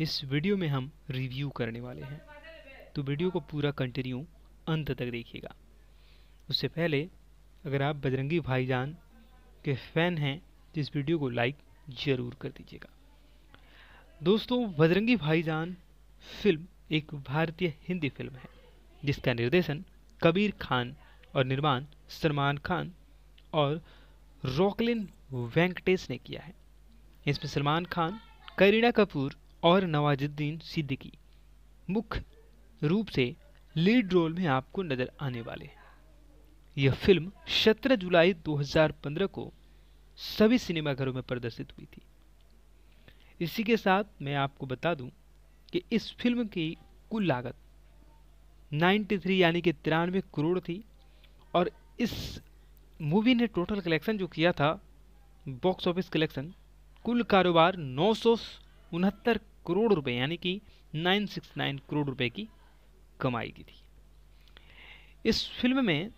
इस वीडियो में हम रिव्यू करने वाले हैं तो वीडियो को पूरा कंटिन्यू अंत तक देखिएगा उससे पहले अगर आप बजरंगी भाईजान के फ़ैन हैं तो इस वीडियो को लाइक ज़रूर कर दीजिएगा दोस्तों बजरंगी भाईजान फिल्म एक भारतीय हिंदी फिल्म है जिसका निर्देशन कबीर खान और निर्माण सलमान खान और रॉकलिन वेंकटेश ने किया है इसमें सलमान खान करीना कपूर और नवाजुद्दीन सिद्दीकी मुख्य रूप से लीड रोल में आपको नज़र आने वाले हैं यह फिल्म 17 जुलाई 2015 को सभी सिनेमाघरों में प्रदर्शित हुई थी इसी के साथ मैं आपको बता दूं कि इस फिल्म की कुल लागत 93 यानी कि तिरानवे करोड़ थी और इस मूवी ने टोटल कलेक्शन जो किया था बॉक्स ऑफिस कलेक्शन कुल कारोबार नौ करोड़ रुपए यानी कि 969 करोड़ रुपए की कमाई की थी इस फिल्म में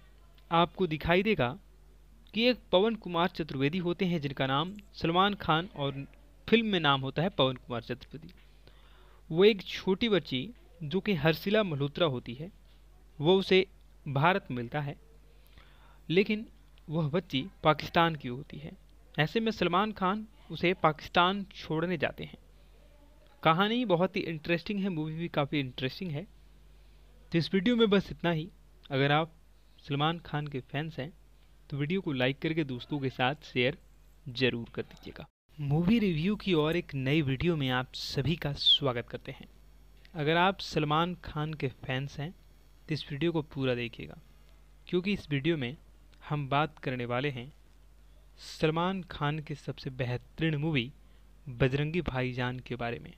आपको दिखाई देगा कि एक पवन कुमार चतुर्वेदी होते हैं जिनका नाम सलमान खान और फिल्म में नाम होता है पवन कुमार चतुर्वेदी वो एक छोटी बच्ची जो कि हर्षिला मल्होत्रा होती है वो उसे भारत मिलता है लेकिन वह बच्ची पाकिस्तान की होती है ऐसे में सलमान खान उसे पाकिस्तान छोड़ने जाते हैं कहानी बहुत ही इंटरेस्टिंग है मूवी भी काफ़ी इंटरेस्टिंग है तो इस वीडियो में बस इतना ही अगर आप सलमान खान के फैंस हैं तो वीडियो को लाइक करके दोस्तों के साथ शेयर ज़रूर कर दीजिएगा मूवी रिव्यू की और एक नई वीडियो में आप सभी का स्वागत करते हैं अगर आप सलमान खान के फैंस हैं तो इस वीडियो को पूरा देखिएगा क्योंकि इस वीडियो में हम बात करने वाले हैं सलमान खान की सबसे बेहतरीन मूवी बजरंगी भाईजान के बारे में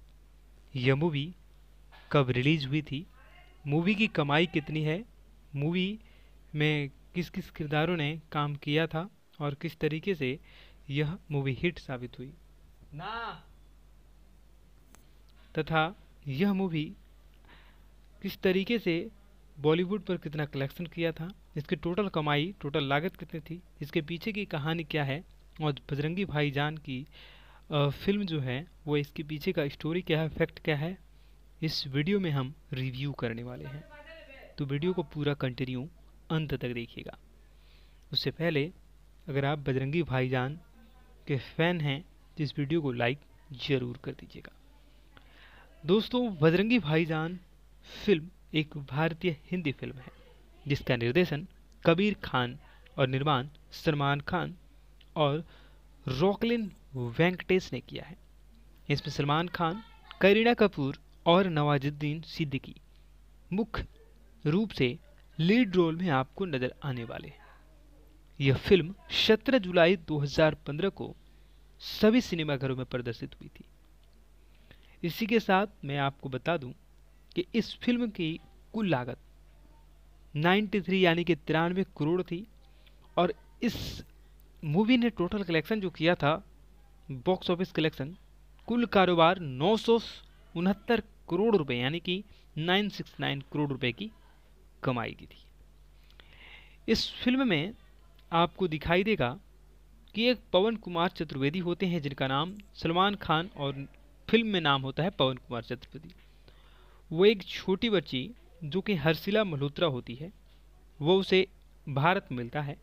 यह मूवी कब रिलीज़ हुई थी मूवी की कमाई कितनी है मूवी में किस किस किरदारों ने काम किया था और किस तरीके से यह मूवी हिट साबित हुई ना तथा यह मूवी किस तरीके से बॉलीवुड पर कितना कलेक्शन किया था इसकी टोटल कमाई टोटल लागत कितनी थी इसके पीछे की कहानी क्या है और बजरंगी भाईजान की फिल्म जो है वो इसके पीछे का स्टोरी क्या है फैक्ट क्या है इस वीडियो में हम रिव्यू करने वाले हैं तो वीडियो को पूरा कंटिन्यू अंत तक देखिएगा उससे पहले अगर आप बजरंगी भाईजान के फ़ैन हैं तो इस वीडियो को लाइक ज़रूर कर दीजिएगा दोस्तों बजरंगी भाईजान फिल्म एक भारतीय हिंदी फिल्म है जिसका निर्देशन कबीर खान और निर्माण सलमान खान और रॉकलिन वेंकटेश ने किया है इसमें सलमान खान करीना कपूर और नवाजुद्दीन सिद्दीकी मुख्य रूप से लीड रोल में आपको नज़र आने वाले हैं यह फिल्म 17 जुलाई 2015 को सभी सिनेमाघरों में प्रदर्शित हुई थी इसी के साथ मैं आपको बता दूं कि इस फिल्म की कुल लागत 93 यानी कि तिरानवे करोड़ थी और इस मूवी ने टोटल कलेक्शन जो किया था बॉक्स ऑफिस कलेक्शन कुल कारोबार नौ करोड़ रुपए यानी कि 969 करोड़ रुपए की कमाई की थी इस फिल्म में आपको दिखाई देगा कि एक पवन कुमार चतुर्वेदी होते हैं जिनका नाम सलमान खान और फिल्म में नाम होता है पवन कुमार चतुर्वेदी वो एक छोटी बच्ची जो कि हर्षिला मल्होत्रा होती है वो उसे भारत मिलता है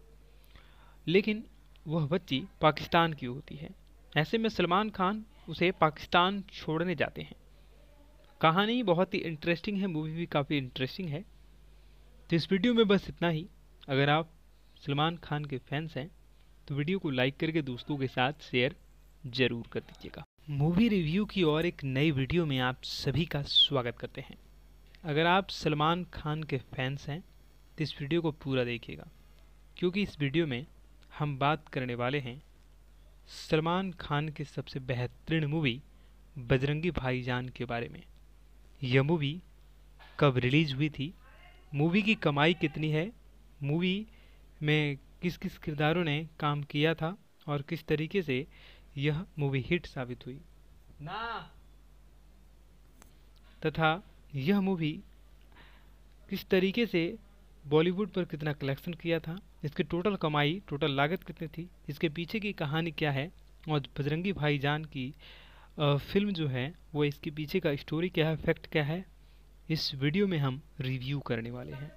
लेकिन वह बच्ची पाकिस्तान की होती है ऐसे में सलमान खान उसे पाकिस्तान छोड़ने जाते हैं कहानी बहुत ही इंटरेस्टिंग है मूवी भी काफ़ी इंटरेस्टिंग है तो इस वीडियो में बस इतना ही अगर आप सलमान खान के फैंस हैं तो वीडियो को लाइक करके दोस्तों के साथ शेयर ज़रूर कर दीजिएगा मूवी रिव्यू की और एक नई वीडियो में आप सभी का स्वागत करते हैं अगर आप सलमान खान के फैंस हैं तो इस वीडियो को पूरा देखिएगा क्योंकि इस वीडियो में हम बात करने वाले हैं सलमान खान की सबसे बेहतरीन मूवी बजरंगी भाईजान के बारे में यह मूवी कब रिलीज़ हुई थी मूवी की कमाई कितनी है मूवी में किस किस किरदारों ने काम किया था और किस तरीके से यह मूवी हिट साबित हुई ना तथा यह मूवी किस तरीके से बॉलीवुड पर कितना कलेक्शन किया था इसकी टोटल कमाई टोटल लागत कितनी थी इसके पीछे की कहानी क्या है और बजरंगी भाईजान की फिल्म जो है वो इसके पीछे का स्टोरी क्या है फैक्ट क्या है इस वीडियो में हम रिव्यू करने वाले हैं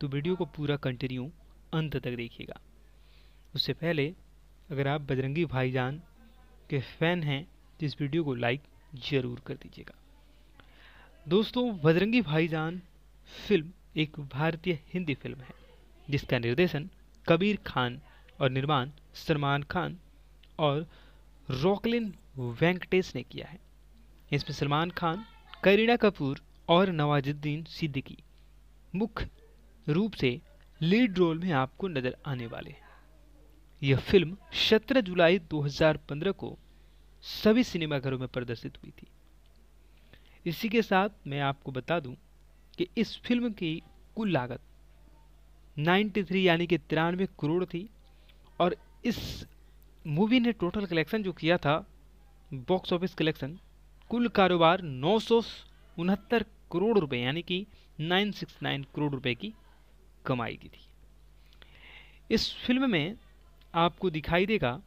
तो वीडियो को पूरा कंटिन्यू अंत तक देखिएगा उससे पहले अगर आप बजरंगी भाईजान के फ़ैन हैं तो इस वीडियो को लाइक ज़रूर कर दीजिएगा दोस्तों बजरंगी भाईजान फिल्म एक भारतीय हिंदी फिल्म है जिसका निर्देशन कबीर खान और निर्माण सलमान खान और रॉकलिन वेंकटेश ने किया है इसमें सलमान खान करीना कपूर और नवाजुद्दीन सिद्दीकी मुख्य रूप से लीड रोल में आपको नज़र आने वाले हैं यह फिल्म 17 जुलाई 2015 को सभी सिनेमाघरों में प्रदर्शित हुई थी इसी के साथ मैं आपको बता दूं कि इस फिल्म की कुल लागत 93 यानी कि तिरानवे करोड़ थी और इस मूवी ने टोटल कलेक्शन जो किया था बॉक्स ऑफिस कलेक्शन कुल कारोबार नौ करोड़ रुपए यानी कि 969 करोड़ रुपए की कमाई की थी इस फिल्म में आपको दिखाई देगा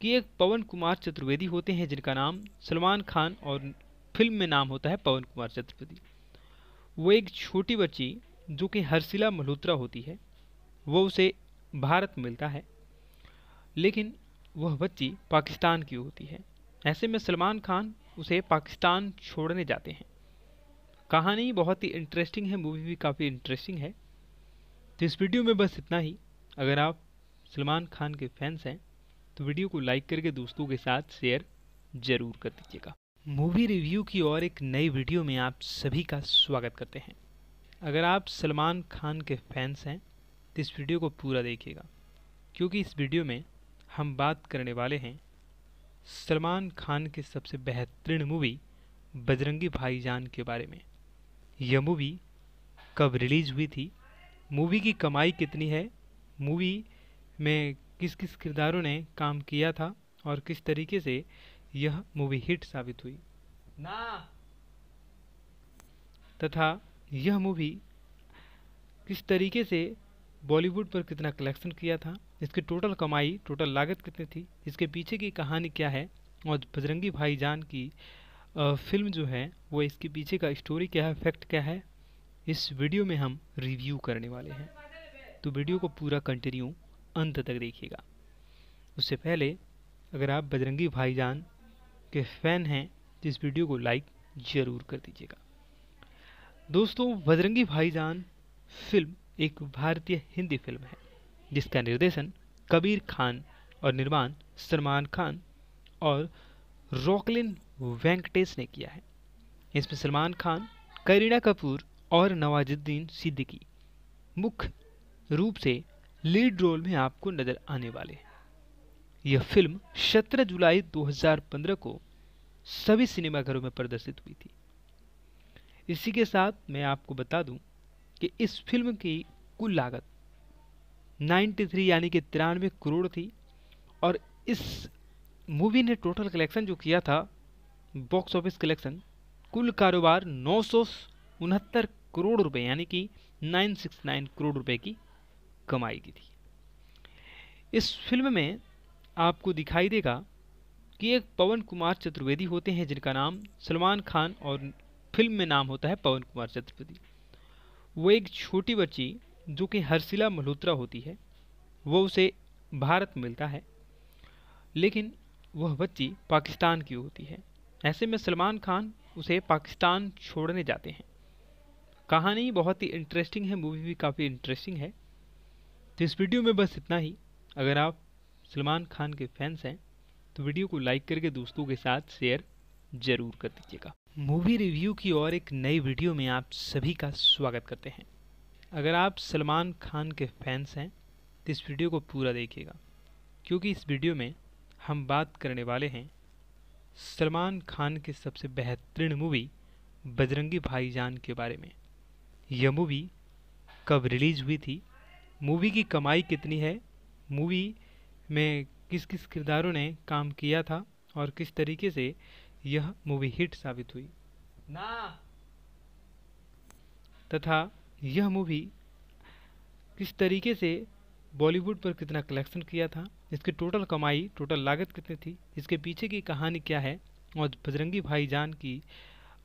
कि एक पवन कुमार चतुर्वेदी होते हैं जिनका नाम सलमान खान और फिल्म में नाम होता है पवन कुमार छत्रपति वो एक छोटी बच्ची जो कि हर्षिला मल्होत्रा होती है वो उसे भारत मिलता है लेकिन वह बच्ची पाकिस्तान की होती है ऐसे में सलमान खान उसे पाकिस्तान छोड़ने जाते हैं कहानी बहुत ही इंटरेस्टिंग है मूवी भी काफ़ी इंटरेस्टिंग है तो इस वीडियो में बस इतना ही अगर आप सलमान खान के फैंस हैं तो वीडियो को लाइक करके दोस्तों के साथ शेयर ज़रूर कर दीजिएगा मूवी रिव्यू की और एक नई वीडियो में आप सभी का स्वागत करते हैं अगर आप सलमान खान के फैंस हैं तो इस वीडियो को पूरा देखिएगा क्योंकि इस वीडियो में हम बात करने वाले हैं सलमान खान के सबसे बेहतरीन मूवी बजरंगी भाईजान के बारे में यह मूवी कब रिलीज़ हुई थी मूवी की कमाई कितनी है मूवी में किस किस किरदारों ने काम किया था और किस तरीके से यह मूवी हिट साबित हुई ना तथा यह मूवी किस तरीके से बॉलीवुड पर कितना कलेक्शन किया था इसकी टोटल कमाई टोटल लागत कितनी थी इसके पीछे की कहानी क्या है और बजरंगी भाईजान की फिल्म जो है वो इसके पीछे का स्टोरी क्या है फैक्ट क्या है इस वीडियो में हम रिव्यू करने वाले हैं तो वीडियो को पूरा कंटिन्यू अंत तक देखिएगा उससे पहले अगर आप बजरंगी भाईजान के फ़ैन हैं तो इस वीडियो को लाइक ज़रूर कर दीजिएगा दोस्तों बजरंगी भाईजान फिल्म एक भारतीय हिंदी फिल्म है जिसका निर्देशन कबीर खान और निर्माण सलमान खान और रॉकलिन वेंकटेश ने किया है इसमें सलमान खान करीना कपूर और नवाजुद्दीन सिद्दीकी मुख्य रूप से लीड रोल में आपको नज़र आने वाले हैं यह फिल्म 17 जुलाई 2015 को सभी सिनेमाघरों में प्रदर्शित हुई थी इसी के साथ मैं आपको बता दूं कि इस फिल्म की कुल लागत 93 यानी कि तिरानवे करोड़ थी और इस मूवी ने टोटल कलेक्शन जो किया था बॉक्स ऑफिस कलेक्शन कुल कारोबार नौ सौ करोड़ रुपए यानी कि 969 करोड़ रुपए की कमाई की थी इस फिल्म में आपको दिखाई देगा कि एक पवन कुमार चतुर्वेदी होते हैं जिनका नाम सलमान खान और फिल्म में नाम होता है पवन कुमार चतुर्वेदी वो एक छोटी बच्ची जो कि हर्षिला मल्होत्रा होती है वो उसे भारत मिलता है लेकिन वह बच्ची पाकिस्तान की होती है ऐसे में सलमान खान उसे पाकिस्तान छोड़ने जाते हैं कहानी बहुत ही इंटरेस्टिंग है मूवी भी काफ़ी इंटरेस्टिंग है तो इस वीडियो में बस इतना ही अगर आप सलमान खान के फैंस हैं तो वीडियो को लाइक करके दोस्तों के साथ शेयर जरूर कर दीजिएगा मूवी रिव्यू की और एक नई वीडियो में आप सभी का स्वागत करते हैं अगर आप सलमान खान के फैंस हैं तो इस वीडियो को पूरा देखिएगा क्योंकि इस वीडियो में हम बात करने वाले हैं सलमान खान के सबसे बेहतरीन मूवी बजरंगी भाईजान के बारे में यह मूवी कब रिलीज़ हुई थी मूवी की कमाई कितनी है मूवी में किस किस किरदारों ने काम किया था और किस तरीके से यह मूवी हिट साबित हुई ना तथा यह मूवी किस तरीके से बॉलीवुड पर कितना कलेक्शन किया था इसकी टोटल कमाई टोटल लागत कितनी थी इसके पीछे की कहानी क्या है और बजरंगी भाईजान की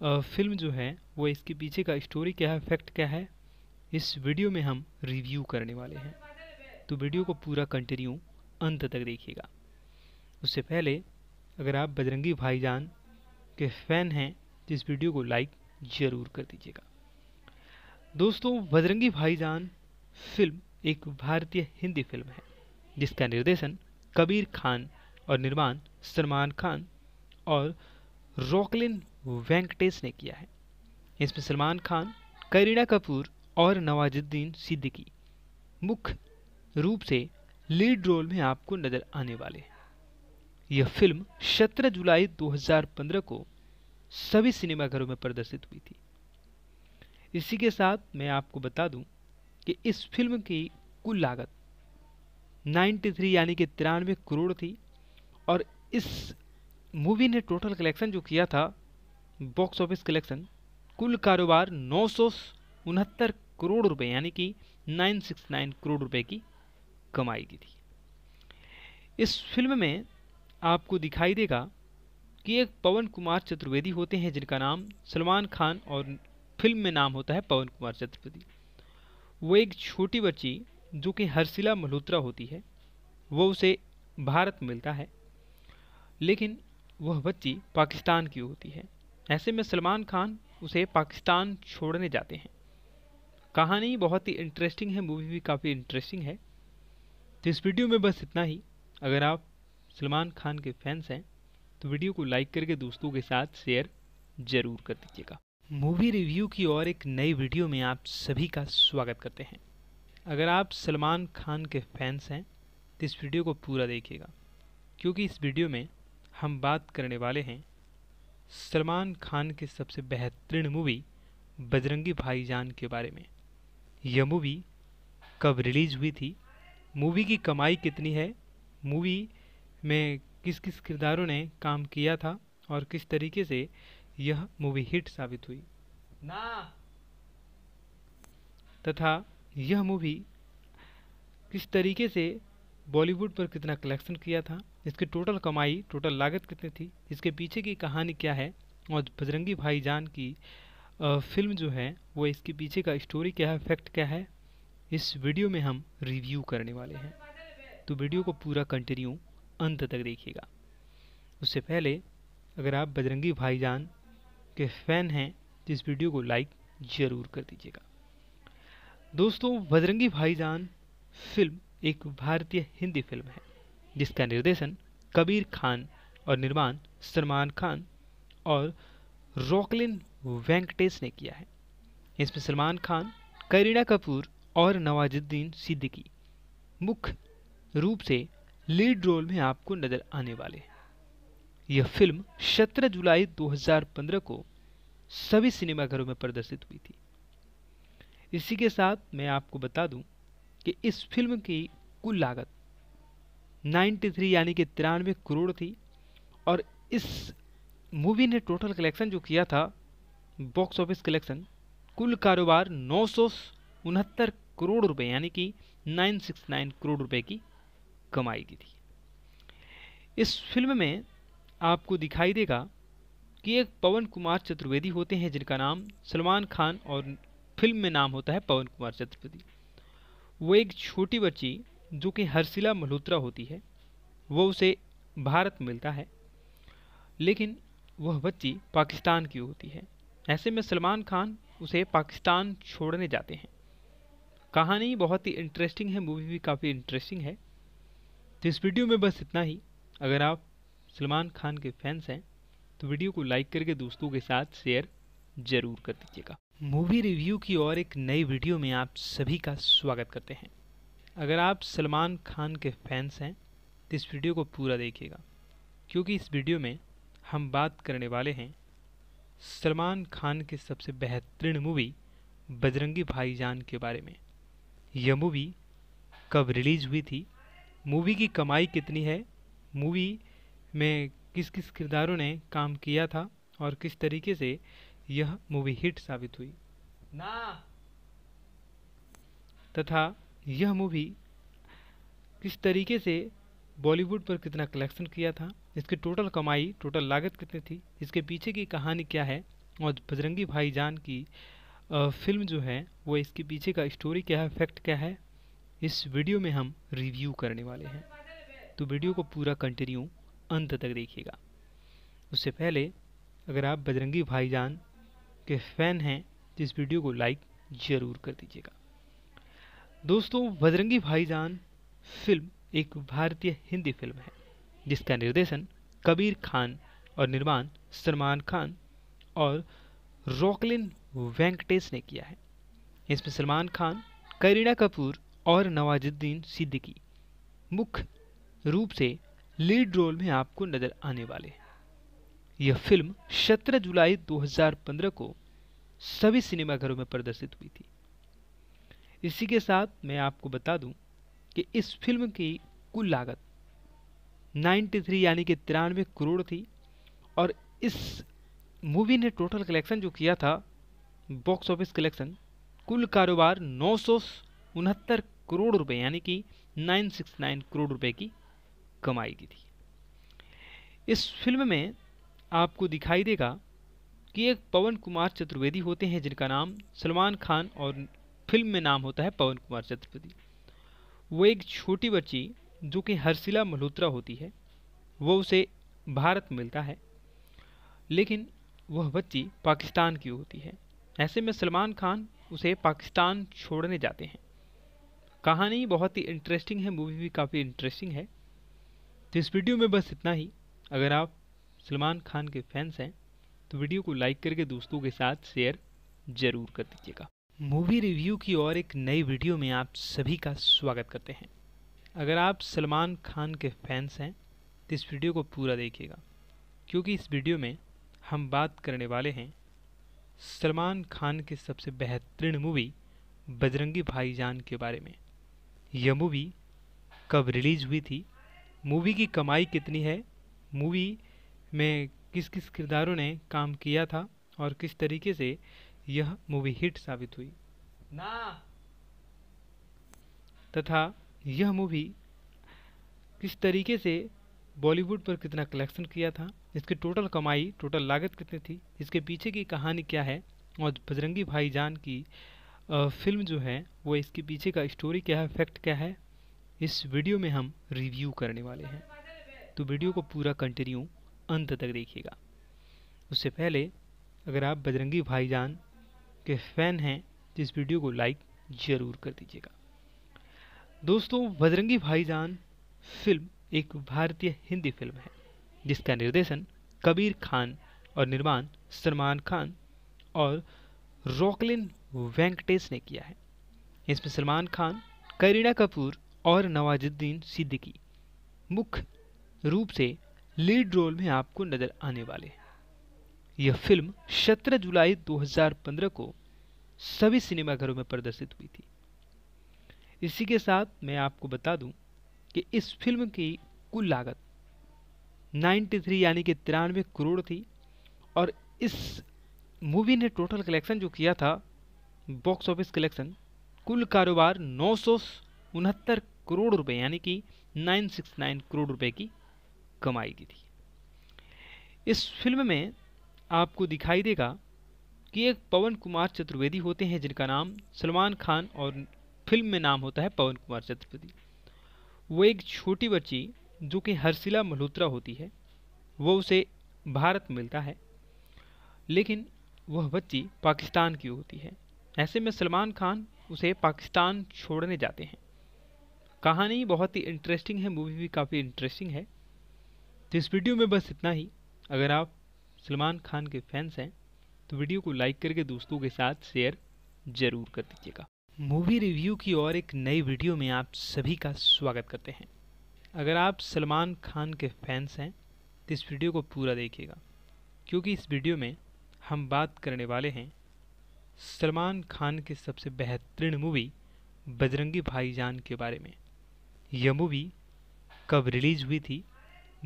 फिल्म जो है वो इसके पीछे का स्टोरी क्या है फैक्ट क्या है इस वीडियो में हम रिव्यू करने वाले हैं तो वीडियो को पूरा कंटिन्यू अंत तक देखिएगा उससे पहले अगर आप बजरंगी भाईजान के फ़ैन हैं तो इस वीडियो को लाइक ज़रूर कर दीजिएगा दोस्तों बजरंगी भाईजान फिल्म एक भारतीय हिंदी फिल्म है जिसका निर्देशन कबीर खान और निर्माण सलमान खान और रॉकलिन वेंकटेश ने किया है इसमें सलमान खान करीना कपूर और नवाजुद्दीन सिद्दीकी मुख्य रूप से लीड रोल में आपको नजर आने वाले हैं यह फिल्म 17 जुलाई 2015 को सभी सिनेमाघरों में प्रदर्शित हुई थी इसी के साथ मैं आपको बता दूं कि इस फिल्म की कुल लागत 93 यानी कि तिरानवे करोड़ थी और इस मूवी ने टोटल कलेक्शन जो किया था बॉक्स ऑफिस कलेक्शन कुल कारोबार नौ करोड़ रुपए यानी कि 969 करोड़ रुपए की कमाई की थी इस फिल्म में आपको दिखाई देगा कि एक पवन कुमार चतुर्वेदी होते हैं जिनका नाम सलमान खान और फिल्म में नाम होता है पवन कुमार चतुर्वेदी वो एक छोटी बच्ची जो कि हर्षिला मल्होत्रा होती है वो उसे भारत मिलता है लेकिन वह बच्ची पाकिस्तान की होती है ऐसे में सलमान खान उसे पाकिस्तान छोड़ने जाते हैं कहानी बहुत ही इंटरेस्टिंग है मूवी भी काफ़ी इंटरेस्टिंग है तो इस वीडियो में बस इतना ही अगर आप सलमान खान के फैंस हैं तो वीडियो को लाइक करके दोस्तों के साथ शेयर ज़रूर कर दीजिएगा मूवी रिव्यू की और एक नई वीडियो में आप सभी का स्वागत करते हैं अगर आप सलमान खान के फैंस हैं तो इस वीडियो को पूरा देखिएगा क्योंकि इस वीडियो में हम बात करने वाले हैं सलमान खान के सबसे बेहतरीन मूवी बजरंगी भाईजान के बारे में यह मूवी कब रिलीज़ हुई थी मूवी की कमाई कितनी है मूवी में किस किस किरदारों ने काम किया था और किस तरीके से यह मूवी हिट साबित हुई ना तथा यह मूवी किस तरीके से बॉलीवुड पर कितना कलेक्शन किया था इसकी टोटल कमाई टोटल लागत कितनी थी इसके पीछे की कहानी क्या है और बजरंगी भाईजान की फिल्म जो है वो इसके पीछे का स्टोरी क्या है फैक्ट क्या है इस वीडियो में हम रिव्यू करने वाले हैं तो वीडियो को पूरा कंटिन्यू अंत तक देखिएगा उससे पहले अगर आप बजरंगी भाईजान के फ़ैन हैं तो इस वीडियो को लाइक ज़रूर कर दीजिएगा दोस्तों बजरंगी भाईजान फिल्म एक भारतीय हिंदी फिल्म है जिसका निर्देशन कबीर खान और निर्माण सलमान खान और रॉकलिन वेंकटेश ने किया है इसमें सलमान खान करीना कपूर और नवाजुद्दीन सिद्दीकी मुख्य रूप से लीड रोल में आपको नज़र आने वाले यह फिल्म 17 जुलाई 2015 को सभी सिनेमाघरों में प्रदर्शित हुई थी इसी के साथ मैं आपको बता दूं कि इस फिल्म की कुल लागत 93 यानी कि तिरानवे करोड़ थी और इस मूवी ने टोटल कलेक्शन जो किया था बॉक्स ऑफिस कलेक्शन कुल कारोबार नौ करोड़ रुपए यानी कि 969 करोड़ रुपए की कमाई की थी इस फिल्म में आपको दिखाई देगा कि एक पवन कुमार चतुर्वेदी होते हैं जिनका नाम सलमान खान और फिल्म में नाम होता है पवन कुमार चतुर्वेदी वो एक छोटी बच्ची जो कि हर्षिला मल्होत्रा होती है वो उसे भारत मिलता है लेकिन वह बच्ची पाकिस्तान की होती है ऐसे में सलमान खान उसे पाकिस्तान छोड़ने जाते हैं कहानी बहुत ही इंटरेस्टिंग है मूवी भी काफ़ी इंटरेस्टिंग है तो इस वीडियो में बस इतना ही अगर आप सलमान खान के फैंस हैं तो वीडियो को लाइक करके दोस्तों के साथ शेयर ज़रूर कर दीजिएगा मूवी रिव्यू की और एक नई वीडियो में आप सभी का स्वागत करते हैं अगर आप सलमान खान के फैंस हैं तो इस वीडियो को पूरा देखिएगा क्योंकि इस वीडियो में हम बात करने वाले हैं सलमान खान के सबसे बेहतरीन मूवी बजरंगी भाईजान के बारे में यह मूवी कब रिलीज़ हुई थी मूवी की कमाई कितनी है मूवी में किस किस किरदारों ने काम किया था और किस तरीके से यह मूवी हिट साबित हुई ना तथा यह मूवी किस तरीके से बॉलीवुड पर कितना कलेक्शन किया था इसकी टोटल कमाई टोटल लागत कितनी थी इसके पीछे की कहानी क्या है और बजरंगी भाईजान की फिल्म जो है वो इसके पीछे का स्टोरी क्या है फैक्ट क्या है इस वीडियो में हम रिव्यू करने वाले हैं तो वीडियो को पूरा कंटिन्यू अंत तक देखिएगा उससे पहले अगर आप बजरंगी भाईजान के फ़ैन हैं तो इस वीडियो को लाइक ज़रूर कर दीजिएगा दोस्तों बजरंगी भाईजान फिल्म एक भारतीय हिंदी फिल्म है जिसका निर्देशन कबीर खान और निर्माण सलमान खान और रॉकलिन वेंकटेश ने किया है इसमें सलमान खान करीना कपूर और नवाजुद्दीन सिद्दीकी मुख्य रूप से लीड रोल में आपको नज़र आने वाले यह फिल्म 17 जुलाई 2015 को सभी सिनेमाघरों में प्रदर्शित हुई थी इसी के साथ मैं आपको बता दूं कि इस फिल्म की कुल लागत 93 यानी कि तिरानवे करोड़ थी और इस मूवी ने टोटल कलेक्शन जो किया था बॉक्स ऑफिस कलेक्शन कुल कारोबार नौ करोड़ रुपए यानी कि 969 करोड़ रुपए की कमाई की थी इस फिल्म में आपको दिखाई देगा कि एक पवन कुमार चतुर्वेदी होते हैं जिनका नाम सलमान खान और फिल्म में नाम होता है पवन कुमार चतुर्वेदी वो एक छोटी बच्ची जो कि हर्षिला मल्होत्रा होती है वो उसे भारत मिलता है लेकिन वह बच्ची पाकिस्तान की होती है ऐसे में सलमान खान उसे पाकिस्तान छोड़ने जाते हैं कहानी बहुत ही इंटरेस्टिंग है मूवी भी काफ़ी इंटरेस्टिंग है तो इस वीडियो में बस इतना ही अगर आप सलमान खान के फैंस हैं तो वीडियो को लाइक करके दोस्तों के साथ शेयर ज़रूर कर दीजिएगा मूवी रिव्यू की और एक नई वीडियो में आप सभी का स्वागत करते हैं अगर आप सलमान खान के फैंस हैं तो इस वीडियो को पूरा देखिएगा क्योंकि इस वीडियो में हम बात करने वाले हैं सलमान खान की सबसे बेहतरीन मूवी बजरंगी भाईजान के बारे में यह मूवी कब रिलीज़ हुई थी मूवी की कमाई कितनी है मूवी में किस किस किरदारों ने काम किया था और किस तरीके से यह मूवी हिट साबित हुई ना तथा यह मूवी किस तरीके से बॉलीवुड पर कितना कलेक्शन किया था इसकी टोटल कमाई टोटल लागत कितनी थी इसके पीछे की कहानी क्या है और बजरंगी भाईजान की फिल्म जो है वो इसके पीछे का स्टोरी क्या है फैक्ट क्या है इस वीडियो में हम रिव्यू करने वाले हैं तो वीडियो को पूरा कंटिन्यू अंत तक देखिएगा उससे पहले अगर आप बजरंगी भाईजान के फ़ैन हैं तो इस वीडियो को लाइक ज़रूर कर दीजिएगा दोस्तों बजरंगी भाईजान फिल्म एक भारतीय हिंदी फिल्म है जिसका निर्देशन कबीर खान और निर्माण सलमान खान और रॉकलिन वेंकटेश ने किया है इसमें सलमान खान करीना कपूर और नवाजुद्दीन सिद्दीकी मुख्य रूप से लीड रोल में आपको नज़र आने वाले हैं यह फिल्म 17 जुलाई 2015 को सभी सिनेमाघरों में प्रदर्शित हुई थी इसी के साथ मैं आपको बता दूं कि इस फिल्म की कुल लागत 93 यानी कि तिरानवे करोड़ थी और इस मूवी ने टोटल कलेक्शन जो किया था बॉक्स ऑफिस कलेक्शन कुल कारोबार नौ सौ करोड़ रुपए यानी कि 969 करोड़ रुपए की कमाई की थी इस फिल्म में आपको दिखाई देगा कि एक पवन कुमार चतुर्वेदी होते हैं जिनका नाम सलमान खान और फिल्म में नाम होता है पवन कुमार चतुर्वेदी वो एक छोटी बच्ची जो कि हर्षिला मल्होत्रा होती है वो उसे भारत मिलता है लेकिन वह बच्ची पाकिस्तान की होती है ऐसे में सलमान खान उसे पाकिस्तान छोड़ने जाते हैं कहानी बहुत ही इंटरेस्टिंग है मूवी भी काफ़ी इंटरेस्टिंग है तो इस वीडियो में बस इतना ही अगर आप सलमान खान के फैंस हैं तो वीडियो को लाइक करके दोस्तों के साथ शेयर ज़रूर कर दीजिएगा मूवी रिव्यू की और एक नई वीडियो में आप सभी का स्वागत करते हैं अगर आप सलमान खान के फैंस हैं तो इस वीडियो को पूरा देखिएगा क्योंकि इस वीडियो में हम बात करने वाले हैं सलमान खान की सबसे बेहतरीन मूवी बजरंगी भाईजान के बारे में यह मूवी कब रिलीज़ हुई थी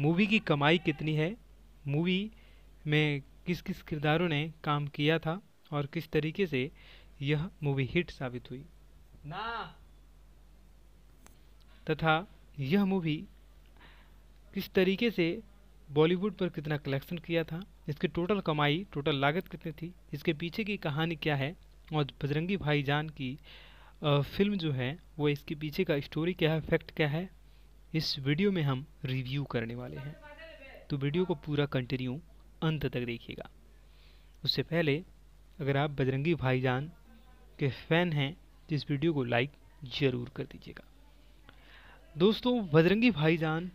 मूवी की कमाई कितनी है मूवी में किस किस किरदारों ने काम किया था और किस तरीके से यह मूवी हिट साबित हुई ना तथा यह मूवी किस तरीके से बॉलीवुड पर कितना कलेक्शन किया था इसकी टोटल कमाई टोटल लागत कितनी थी इसके पीछे की कहानी क्या है और बजरंगी भाईजान की फिल्म जो है वो इसके पीछे का स्टोरी क्या है फैक्ट क्या है इस वीडियो में हम रिव्यू करने वाले हैं तो वीडियो को पूरा कंटिन्यू अंत तक देखिएगा उससे पहले अगर आप बजरंगी भाईजान के फ़ैन हैं तो इस वीडियो को लाइक ज़रूर कर दीजिएगा दोस्तों बजरंगी भाईजान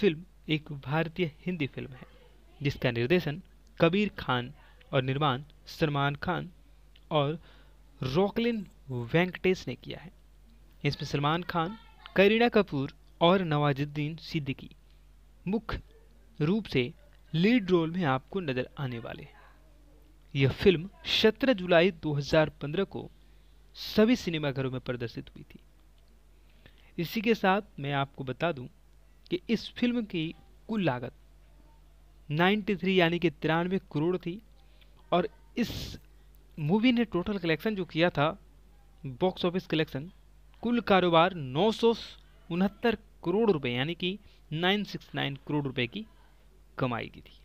फिल्म एक भारतीय हिंदी फिल्म है जिसका निर्देशन कबीर खान और निर्माण सलमान खान और रॉकलिन वेंकटेश ने किया है इसमें सलमान खान करीना कपूर और नवाजुद्दीन सिद्दीकी मुख्य रूप से लीड रोल में आपको नज़र आने वाले हैं यह फिल्म 17 जुलाई 2015 को सभी सिनेमाघरों में प्रदर्शित हुई थी इसी के साथ मैं आपको बता दूं कि इस फिल्म की कुल लागत 93 यानी कि तिरानवे करोड़ थी और इस मूवी ने टोटल कलेक्शन जो किया था बॉक्स ऑफिस कलेक्शन कुल कारोबार नौ करोड़ रुपए यानी कि 969 करोड़ रुपए की कमाई की थी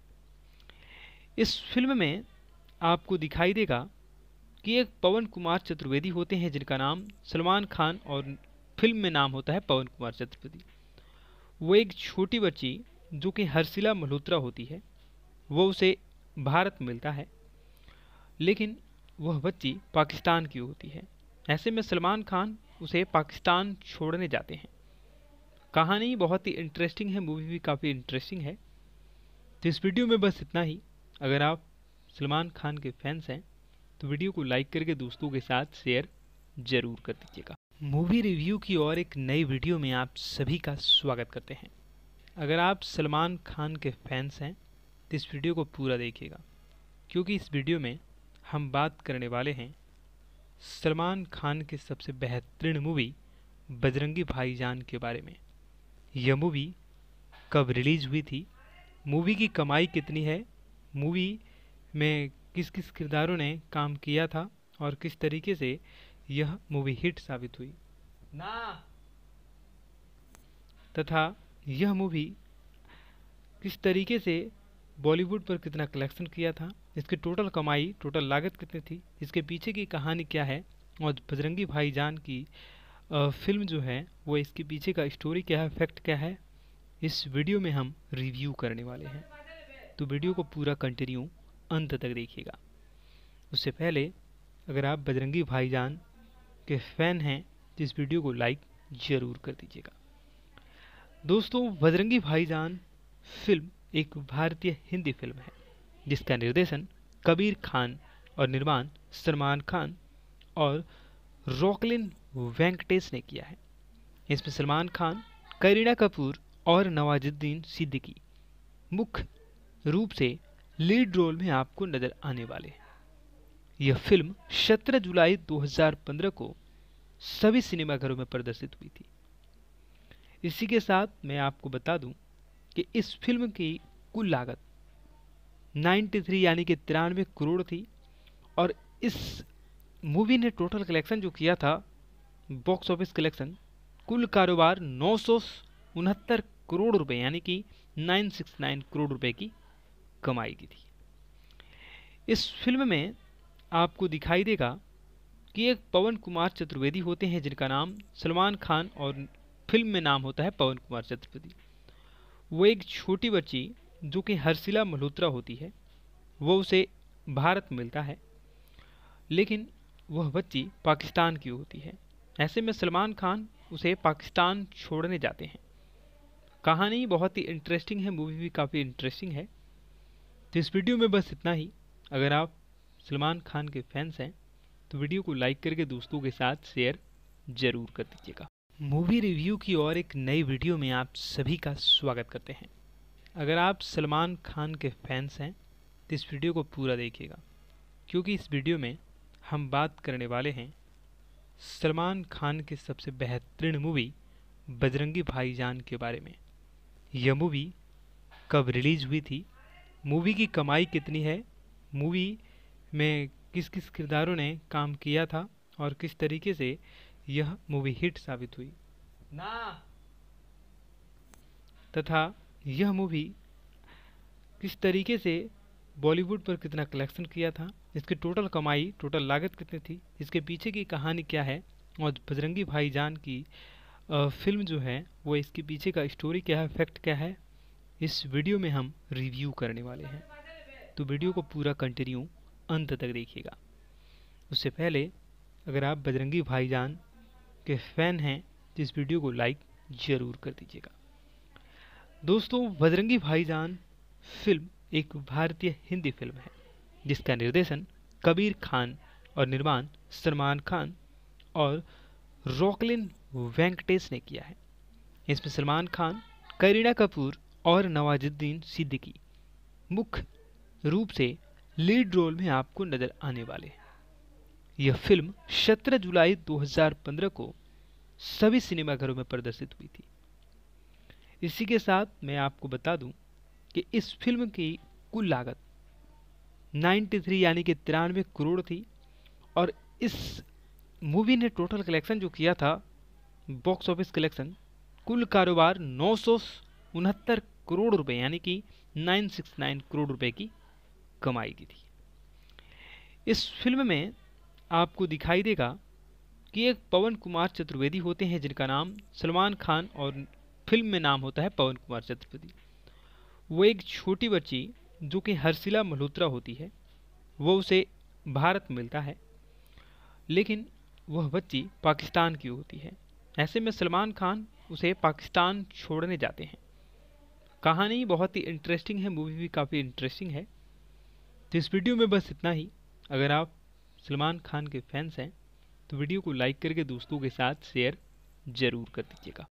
इस फिल्म में आपको दिखाई देगा कि एक पवन कुमार चतुर्वेदी होते हैं जिनका नाम सलमान खान और फिल्म में नाम होता है पवन कुमार छत्रपति वो एक छोटी बच्ची जो कि हर्षिला मल्होत्रा होती है वो उसे भारत मिलता है लेकिन वह बच्ची पाकिस्तान की होती है ऐसे में सलमान खान उसे पाकिस्तान छोड़ने जाते हैं कहानी बहुत ही इंटरेस्टिंग है मूवी भी काफ़ी इंटरेस्टिंग है तो इस वीडियो में बस इतना ही अगर आप सलमान खान के फैंस हैं तो वीडियो को लाइक करके दोस्तों के साथ शेयर ज़रूर कर दीजिएगा मूवी रिव्यू की और एक नई वीडियो में आप सभी का स्वागत करते हैं अगर आप सलमान खान के फैंस हैं तो इस वीडियो को पूरा देखिएगा क्योंकि इस वीडियो में हम बात करने वाले हैं सलमान खान के सबसे बेहतरीन मूवी बजरंगी भाईजान के बारे में यह मूवी कब रिलीज़ हुई थी मूवी की कमाई कितनी है मूवी में किस किस किरदारों ने काम किया था और किस तरीके से यह मूवी हिट साबित हुई ना तथा यह मूवी किस तरीके से बॉलीवुड पर कितना कलेक्शन किया था इसकी टोटल कमाई टोटल लागत कितनी थी इसके पीछे की कहानी क्या है और बजरंगी भाईजान की फिल्म जो है वो इसके पीछे का स्टोरी क्या है फैक्ट क्या है इस वीडियो में हम रिव्यू करने वाले हैं तो वीडियो को पूरा कंटिन्यू अंत तक देखिएगा उससे पहले अगर आप बजरंगी भाईजान के फ़ैन हैं तो इस वीडियो को लाइक ज़रूर कर दीजिएगा दोस्तों बजरंगी भाईजान फिल्म एक भारतीय हिंदी फिल्म है जिसका निर्देशन कबीर खान और निर्माण सलमान खान और रॉकलिन वेंकटेश ने किया है इसमें सलमान खान करीना कपूर और नवाजुद्दीन सिद्दीकी मुख्य रूप से लीड रोल में आपको नज़र आने वाले हैं यह फिल्म 17 जुलाई 2015 को सभी सिनेमाघरों में प्रदर्शित हुई थी इसी के साथ मैं आपको बता दूं कि इस फिल्म की कुल लागत 93 यानी कि तिरानवे करोड़ थी और इस मूवी ने टोटल कलेक्शन जो किया था बॉक्स ऑफिस कलेक्शन कुल कारोबार नौ सौ करोड़ रुपए यानी कि 969 करोड़ रुपए की कमाई की थी इस फिल्म में आपको दिखाई देगा कि एक पवन कुमार चतुर्वेदी होते हैं जिनका नाम सलमान खान और फिल्म में नाम होता है पवन कुमार चतुर्वेदी वो एक छोटी बच्ची जो कि हर्षिला मल्होत्रा होती है वो उसे भारत मिलता है लेकिन वह बच्ची पाकिस्तान की होती है ऐसे में सलमान खान उसे पाकिस्तान छोड़ने जाते हैं कहानी बहुत ही इंटरेस्टिंग है मूवी भी काफ़ी इंटरेस्टिंग है तो इस वीडियो में बस इतना ही अगर आप सलमान खान के फैंस हैं तो वीडियो को लाइक करके दोस्तों के साथ शेयर जरूर कर दीजिएगा मूवी रिव्यू की और एक नई वीडियो में आप सभी का स्वागत करते हैं अगर आप सलमान खान के फैंस हैं तो इस वीडियो को पूरा देखिएगा क्योंकि इस वीडियो में हम बात करने वाले हैं सलमान खान के सबसे बेहतरीन मूवी बजरंगी भाईजान के बारे में यह मूवी कब रिलीज़ हुई थी मूवी की कमाई कितनी है मूवी में किस किस किरदारों ने काम किया था और किस तरीके से यह मूवी हिट साबित हुई ना तथा यह मूवी किस तरीके से बॉलीवुड पर कितना कलेक्शन किया था इसकी टोटल कमाई टोटल लागत कितनी थी इसके पीछे की कहानी क्या है और बजरंगी भाईजान की फिल्म जो है वो इसके पीछे का स्टोरी क्या है फैक्ट क्या है इस वीडियो में हम रिव्यू करने वाले हैं तो वीडियो को पूरा कंटिन्यू अंत तक देखिएगा उससे पहले अगर आप बजरंगी भाईजान के फैन हैं तो इस वीडियो को लाइक ज़रूर कर दीजिएगा दोस्तों बजरंगी भाईजान फिल्म एक भारतीय हिंदी फिल्म है जिसका निर्देशन कबीर खान और निर्माण सलमान खान और रॉकलिन वेंकटेश ने किया है इसमें सलमान खान करीना कपूर और नवाजुद्दीन सिद्दीकी मुख्य रूप से लीड रोल में आपको नजर आने वाले हैं यह फिल्म 17 जुलाई 2015 को सभी सिनेमाघरों में प्रदर्शित हुई थी इसी के साथ मैं आपको बता दूं कि इस फिल्म की कुल लागत 93 यानी कि तिरानवे करोड़ थी और इस मूवी ने टोटल कलेक्शन जो किया था बॉक्स ऑफिस कलेक्शन कुल कारोबार नौ करोड़ रुपए यानी कि 969 करोड़ रुपए की कमाई की थी इस फिल्म में आपको दिखाई देगा कि एक पवन कुमार चतुर्वेदी होते हैं जिनका नाम सलमान खान और फिल्म में नाम होता है पवन कुमार चतुर्वेदी वो एक छोटी बच्ची जो कि हर्षिला मल्होत्रा होती है वो उसे भारत मिलता है लेकिन वह बच्ची पाकिस्तान की होती है ऐसे में सलमान खान उसे पाकिस्तान छोड़ने जाते हैं कहानी बहुत ही इंटरेस्टिंग है मूवी भी काफ़ी इंटरेस्टिंग है तो इस वीडियो में बस इतना ही अगर आप सलमान खान के फैंस हैं तो वीडियो को लाइक करके दोस्तों के साथ शेयर ज़रूर कर दीजिएगा